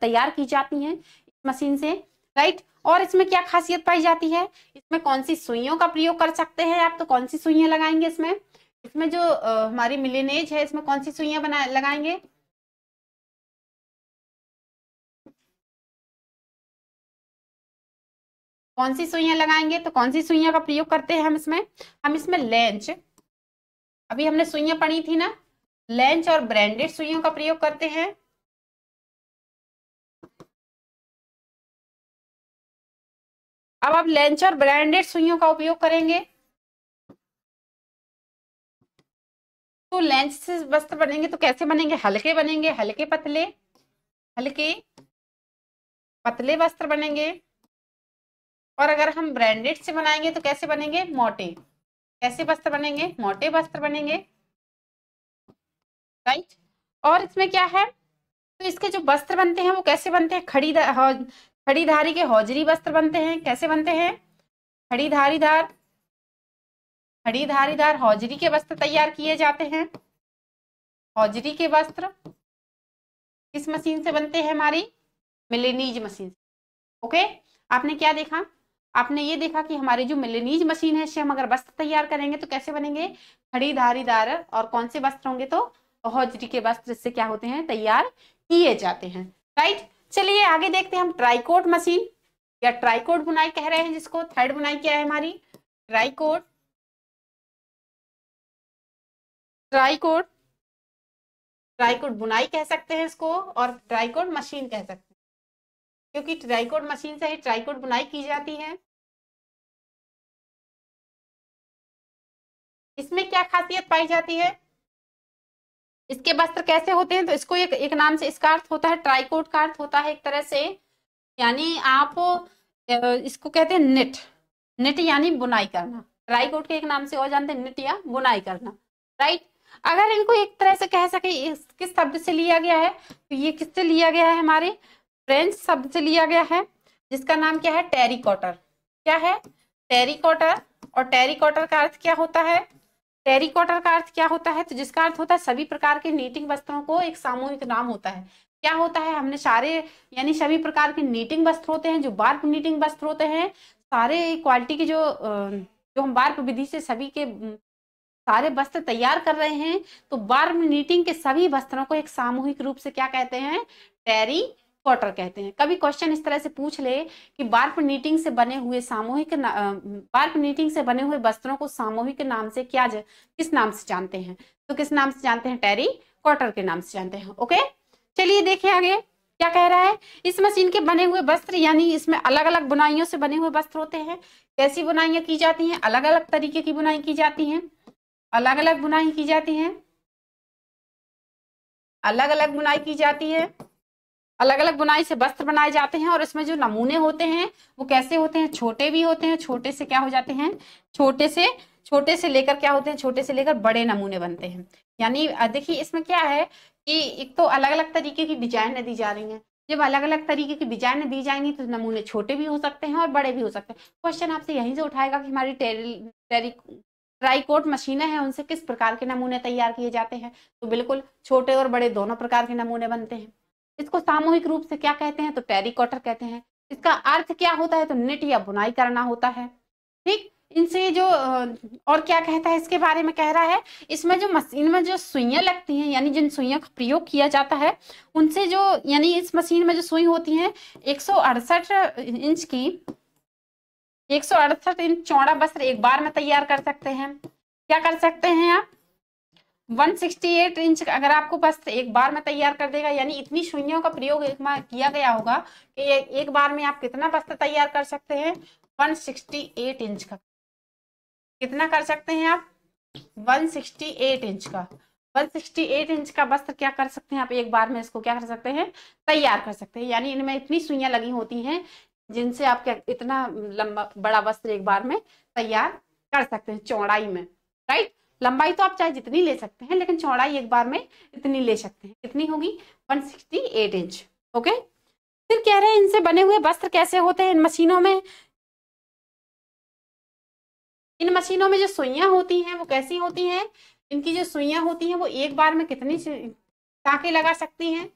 तैयार की जाती हैं मशीन से राइट और इसमें क्या खासियत पाई जाती है इसमें कौन सी सुइयों का प्रयोग कर सकते हैं आप तो कौन सी सुइया लगाएंगे इसमें इसमें जो आ, हमारी मिलेनेज है इसमें कौन सी सुइया बना लगाएंगे कौन सी सुइया लगाएंगे तो कौन सी सुइया का प्रयोग करते हैं हम इसमें हम इसमें लेंच अभी हमने सुइया पढ़ी थी ना लेंच और ब्रांडेड सुइयों का प्रयोग करते हैं अब आप लेंच और ब्रांडेड सुइयों का उपयोग करेंगे तो लेंच से वस्त्र बनेंगे तो कैसे बनेंगे हल्के बनेंगे हल्के पतले हल्के पतले वस्त्र बनेंगे और अगर हम ब्रांडेड से बनाएंगे तो कैसे बनेंगे मोटे कैसे वस्त्र बनेंगे मोटे वस्त्र बनेंगे राइट और इसमें क्या है तो इसके जो वस्त्र बनते हैं वो कैसे बनते हैं खड़ी खड़ीधारी के हौजरी वस्त्र बनते हैं कैसे बनते हैं खड़ीधारीदार खड़ीधारीदार हौजरी के वस्त्र तैयार किए जाते हैं हौजरी के वस्त्र किस मशीन से बनते हैं हमारी मिलेनीज मशीन ओके आपने क्या देखा आपने ये देखा कि हमारी जो मिलनीज मशीन है इससे हम अगर वस्त्र तैयार करेंगे तो कैसे बनेंगे खड़ीधारीदार और कौन से वस्त्र होंगे तो हौजरी के वस्त्र इससे क्या होते हैं तैयार किए जाते हैं राइट चलिए आगे देखते हैं हम ट्राईकोट मशीन या ट्राईकोट बुनाई कह रहे हैं जिसको थर्ड बुनाई क्या है हमारी ट्राईकोट ट्राईकोट ट्राईकोट बुनाई कह सकते हैं इसको और ट्राईकोट मशीन कह सकते हैं क्योंकि ट्राइकोड मशीन से ही ट्राइकोड बुनाई की जाती है इसमें क्या खासियत पाई जाती है इसके वस्त्र कैसे होते हैं तो इसको एक एक नाम से इसका अर्थ होता है ट्राइकोट का अर्थ होता है एक तरह से यानी आप इसको कहते हैं निट निट यानी बुनाई करना ट्राइकोड के एक नाम से और जानते हैं निट या बुनाई करना राइट अगर इनको एक तरह से कह सके किस शब्द से लिया गया है तो ये किससे लिया गया है हमारे फ्रेंच शब्द से लिया गया है जिसका नाम क्या है टेरिकॉटर क्या है टेरिकॉटर और टेरिकॉटर का अर्थ क्या होता है टेरिकॉटर का अर्थ क्या होता है तो जिसका अर्थ होता है सभी प्रकार के नीटिंग वस्त्रों को एक सामूहिक नाम होता है क्या होता है हमने सारे यानी सभी प्रकार के नीटिंग वस्त्र होते हैं जो वार्प नीटिंग वस्त्र होते हैं सारे क्वालिटी के जो जो हम वार्प विधि से सभी के सारे वस्त्र तैयार कर रहे हैं तो वार्प नीटिंग के सभी वस्त्रों को एक सामूहिक रूप से क्या कहते हैं टेरी क्वार्टर कहते हैं कभी क्वेश्चन इस तरह से पूछ ले कि बार्फ नीटिंग से बने हुए सामूहिक बार्फ नीटिंग से बने हुए वस्त्रों को सामूहिक नाम से क्या किस नाम से जानते हैं तो किस नाम से जानते हैं टेरी क्वार्टर के नाम से जानते हैं ओके चलिए देखिए आगे क्या कह रहा है इस मशीन के बने हुए वस्त्र यानी इसमें अलग अलग बुनाइयों से बने हुए वस्त्र होते हैं कैसी बुनाइयां की जाती हैं अलग अलग तरीके की बुनाई की जाती है अलग अलग बुनाई की जाती है अलग अलग बुनाई की जाती है अलग अलग बुनाई से वस्त्र बनाए जाते हैं और इसमें जो नमूने होते हैं वो कैसे होते हैं छोटे भी होते हैं छोटे से क्या हो जाते हैं छोटे से छोटे से लेकर क्या होते हैं छोटे से लेकर बड़े नमूने बनते हैं यानी देखिए इसमें क्या है कि एक तो अलग अलग तरीके की डिजाइनें दी जा रही हैं जब अलग अलग तरीके की डिजाइनें दी जाएंगी तो नमूने छोटे भी हो सकते हैं और बड़े भी हो सकते हैं क्वेश्चन आपसे यहीं से उठाएगा कि हमारी ट्राईकोट मशीनें हैं उनसे किस प्रकार के नमूने तैयार किए जाते हैं तो बिल्कुल छोटे और बड़े दोनों प्रकार के नमूने बनते हैं इसको सामूहिक रूप से क्या कहते हैं तो टेरिकॉटर कहते हैं इसका अर्थ क्या होता है तो निट या बुनाई करना होता है ठीक इनसे जो और क्या कहता है इसके बारे में कह रहा है इसमें जो मशीन में जो सुइयाँ लगती हैं यानी जिन सुइयों का प्रयोग किया जाता है उनसे जो यानी इस मशीन में जो सुई होती हैं एक इंच की एक इंच चौड़ा वस्त्र एक बार में तैयार कर सकते हैं क्या कर सकते हैं आप 168 इंच अगर आपको बस एक बार में तैयार कर देगा यानी इतनी शून्यों का प्रयोग एक बार किया गया होगा कि एक बार में आप कितना बस्ता तैयार कर सकते हैं 168 इंच का कितना कर सकते हैं आप 168 इंच का 168 इंच का वस्त्र क्या कर सकते हैं आप एक बार में इसको क्या कर सकते हैं तैयार कर सकते हैं यानी इनमें इतनी सुइयां लगी होती हैं जिनसे आप क्या इतना लंबा बड़ा वस्त्र एक बार में तैयार कर सकते हैं चौड़ाई में राइट लंबाई तो आप चाहे जितनी ले सकते हैं लेकिन चौड़ाई एक बार में इतनी ले सकते हैं कितनी होगी 168 इंच ओके फिर कह रहे हैं इनसे बने हुए वस्त्र कैसे होते हैं इन मशीनों में इन मशीनों में जो सुइयां होती हैं वो कैसी होती हैं इनकी जो सुइयां होती हैं वो एक बार में कितनी टाके लगा सकती हैं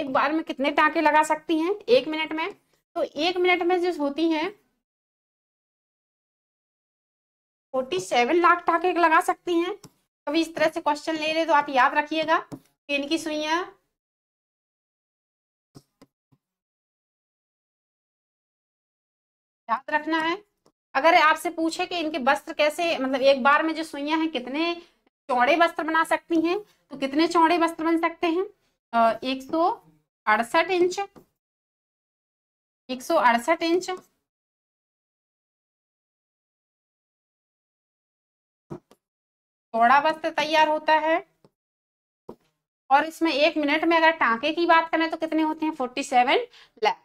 एक बार में कितने टाके लगा सकती हैं एक मिनट में तो एक मिनट में जो होती हैं फोर्टी सेवन लाख तक लगा सकती हैं कभी इस तरह से क्वेश्चन ले रहे तो आप याद रखिएगा पेन की सुइया याद रखना है अगर आपसे पूछे कि इनके वस्त्र कैसे मतलब एक बार में जो सुइया है कितने चौड़े वस्त्र बना सकती हैं तो कितने चौड़े वस्त्र बन सकते हैं एक सौ अड़सठ इंच एक सौ अड़सठ इंच चौड़ा वस्त्र तैयार होता है और इसमें एक मिनट में अगर टांके की बात करें तो कितने होते हैं forty seven lakh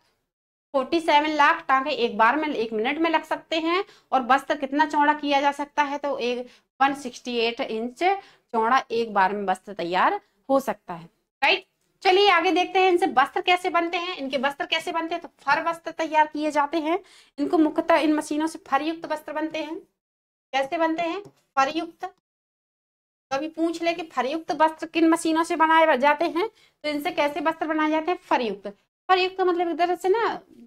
forty seven lakh टांके एक बार में एक मिनट में लग सकते हैं और वस्त्र कितना चौड़ा किया जा सकता है तो एक वन सिक्सटी एट इंच चौड़ा एक बार में वस्त्र तैयार हो सकता है राइट चलिए आगे देखते हैं इनसे वस्त्र कैसे बनते हैं इनके वस्त्र कैसे बनते हैं तो फर वस्त्र तैयार किए जाते हैं इनको मुख्यतः इन मशीनों से फरयुक्त वस्त्र बनते हैं कैसे बनते हैं फरयुक्त कभी पूछ ले कि फरयुक्त वस्त्र किन मशीनों से बनाए जाते हैं तो इनसे कैसे वस्त्र बनाए जाते हैं फरयुक्त फरयुक्त मतलब इधर से ना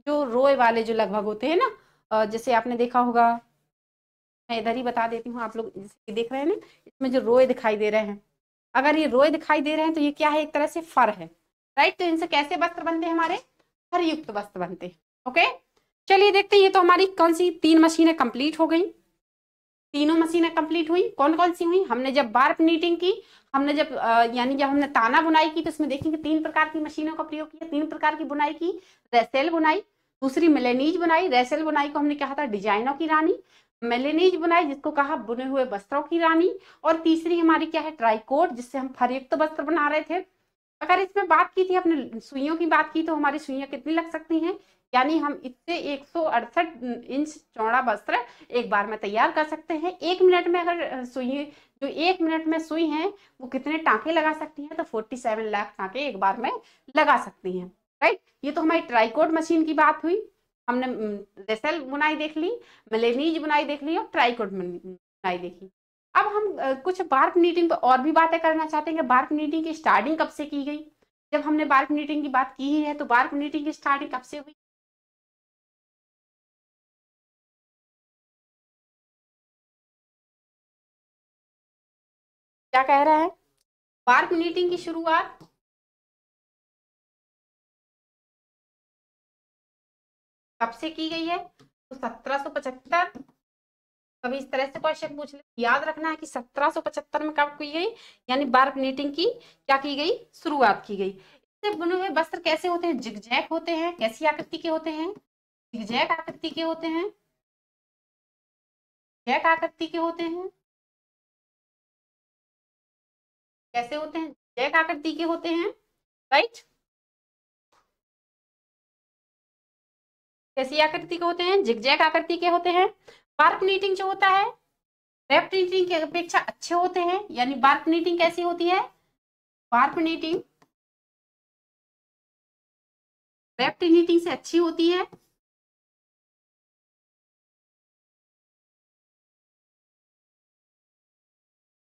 जो रोए वाले जो लगभग होते हैं ना जैसे आपने देखा होगा मैं इधर ही बता देती हूँ आप लोग देख रहे हैं ना इसमें जो रोए दिखाई दे रहे हैं अगर ये रोए दिखाई दे रहे हैं तो ये क्या है एक तरह से फर है राइट तो इनसे कैसे वस्त्र बनते हैं हमारे फरयुक्त वस्त्र बनते हैं ओके चलिए देखते हैं ये तो हमारी कौन सी तीन मशीनें कंप्लीट हो गई तीनों मशीनें कंप्लीट हुई कौन कौन सी हुई हमने जब बार्प नीटिंग की हमने जब यानी जब हमने ताना बुनाई की तो उसमें देखेंगे तीन प्रकार की मशीनों का प्रयोग किया तीन प्रकार की बुनाई की रेसेल बुनाई दूसरी मेलेनीज बुनाई रेसेल बुनाई को हमने कहा था डिजाइनों की रानी मेलेनीज बुनाई जिसको कहा बुने हुए वस्त्रों की रानी और तीसरी हमारी क्या है ट्राईकोट जिससे हम फरयुक्त तो वस्त्र बना रहे थे अगर इसमें बात की थी अपने सुइयों की बात की तो हमारी सुइयां कितनी लग सकती हैं यानी हम इससे एक इंच चौड़ा वस्त्र एक बार में तैयार कर सकते हैं एक मिनट में अगर सुई जो एक मिनट में सुई है वो कितने टाँके लगा सकती है तो फोर्टी सेवन लाख टाँके एक बार में लगा सकती हैं राइट ये तो हमारी ट्राइकोट मशीन की बात हुई हमने रेसल बुनाई देख ली मलेनीज बुनाई देख ली और ट्राइकोट बुनाई देखी अब हम कुछ बार्क नीटिंग पर और भी बातें करना चाहते हैं बार्क नीटिंग की स्टार्टिंग कब से की गई जब हमने बार्क नीटिंग की बात की ही है तो बार्क नीटिंग की स्टार्टिंग कब से हुई क्या कह रहा है पार्क नीटिंग की शुरुआत कब से की गई है तो पचहत्तर कभी इस तरह से क्वेश्चन पूछ ले याद रखना है कि 1775 में कब की गई यानी बार्क नीटिंग की क्या की गई शुरुआत की गई इससे बुने हुए वस्त्र कैसे होते हैं जिगजैक होते हैं कैसी आकृति के होते हैं जिगजैक आकृति के होते हैं जैक आकृति के होते हैं कैसे होते हैं जैक आकृति के होते हैं राइट कैसी आकृति के होते हैं जैक आकृति के होते हैं बार्क नीटिंग जो होता है रेप्ट नीटिंग की अपेक्षा अच्छे होते हैं यानी बार्क नीटिंग कैसी होती है बार्क नीटिंग रेप्ट नीटिंग से अच्छी होती है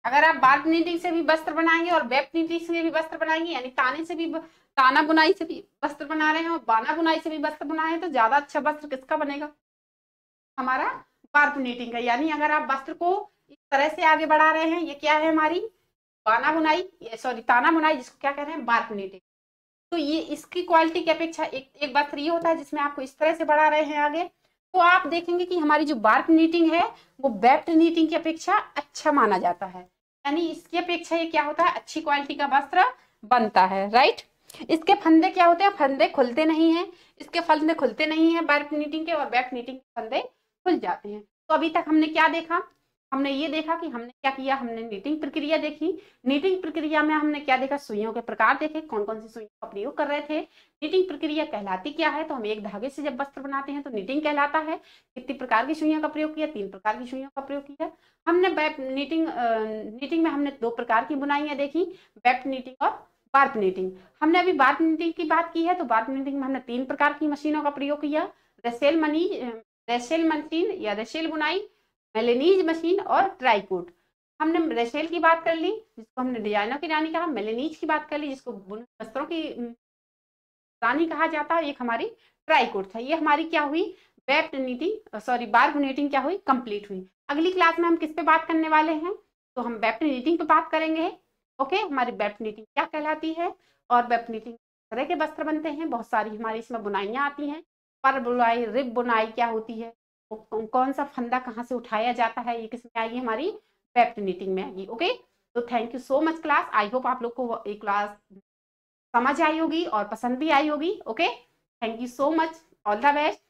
अगर आप बार्क नीटिंग से भी वस्त्र बनाएंगे और वेब नीटिंग से भी वस्त्र बनाएंगे यानी ताने से भी ताना बुनाई से भी वस्त्र बना रहे हैं और बाना बुनाई से भी वस्त्र बनाए तो ज्यादा अच्छा वस्त्र किसका बनेगा हमारा बार्क नीटिंग का यानी अगर आप वस्त्र को इस तरह से आगे बढ़ा रहे हैं ये क्या है हमारी बाना बुनाई सॉरी ताना बुनाई जिसको क्या कह रहे हैं बार्क नीटिंग तो ये इसकी क्वालिटी की अपेक्षा एक एक वस्त्र ये होता है जिसमें आपको इस तरह से बढ़ा रहे हैं आगे तो आप देखेंगे कि हमारी जो बार्क नीटिंग है वो बेप्ट नीटिंग की अपेक्षा अच्छा माना जाता है यानी इसकी अपेक्षा ये क्या होता है अच्छी क्वालिटी का वस्त्र बनता है राइट इसके फंदे क्या होते हैं फंदे खुलते नहीं है इसके फंदे खुलते नहीं है बर्फ नीटिंग के और बैक नीटिंग के फंदे खुल जाते हैं तो अभी तक हमने क्या देखा हमने ये देखा कि हमने क्या किया हमने नीटिंग प्रक्रिया देखी नीटिंग प्रक्रिया में हमने क्या देखा सुइयों के प्रकार देखे कौन कौन सी सुइयों का प्रयोग कर रहे थे नीटिंग प्रक्रिया कहलाती क्या है तो हम एक धागे से जब वस्त्र बनाते हैं तो नीटिंग कहलाता है कितनी प्रकार की सुइयों का प्रयोग किया तीन प्रकार की सुइयों का प्रयोग किया हमने बैप नीटिंग नीटिंग में हमने दो प्रकार की बुनाइयां देखी बैप नीटिंग और बार्प नीटिंग हमने अभी बार्प नीटिंग की बात की है तो बार्प नीटिंग में हमने तीन प्रकार की मशीनों का प्रयोग किया रसेल मनी रसेल मशीन या रसेल बुनाई मेलेनीज मशीन और ट्राईकोट हमने रेशेल की बात कर ली जिसको हमने डिजाइनों की रानी कहा मेलेनीज की बात कर ली जिसको वस्त्रों की रानी कहा जाता है एक हमारी ट्राईकोट था ये हमारी क्या हुई weft knitting sorry warp knitting क्या हुई कंप्लीट हुई अगली क्लास में हम किस पे बात करने वाले हैं तो हम वेब नीटिंग पे बात करेंगे ओके हमारी वेब नीटिंग क्या कहलाती है और वेब नीटिंग तरह के वस्त्र बनते हैं बहुत सारी हमारी इसमें बुनाइयाँ आती हैं पर बुनाई रिब बुनाई क्या होती है कौन सा फंदा कहाँ से उठाया जाता है ये किस में आएगी हमारी वेब नीटिंग में आएगी ओके तो thank you so much class I hope आप लोग को ये क्लास समझ आई होगी और पसंद भी आई होगी okay thank you so much all the best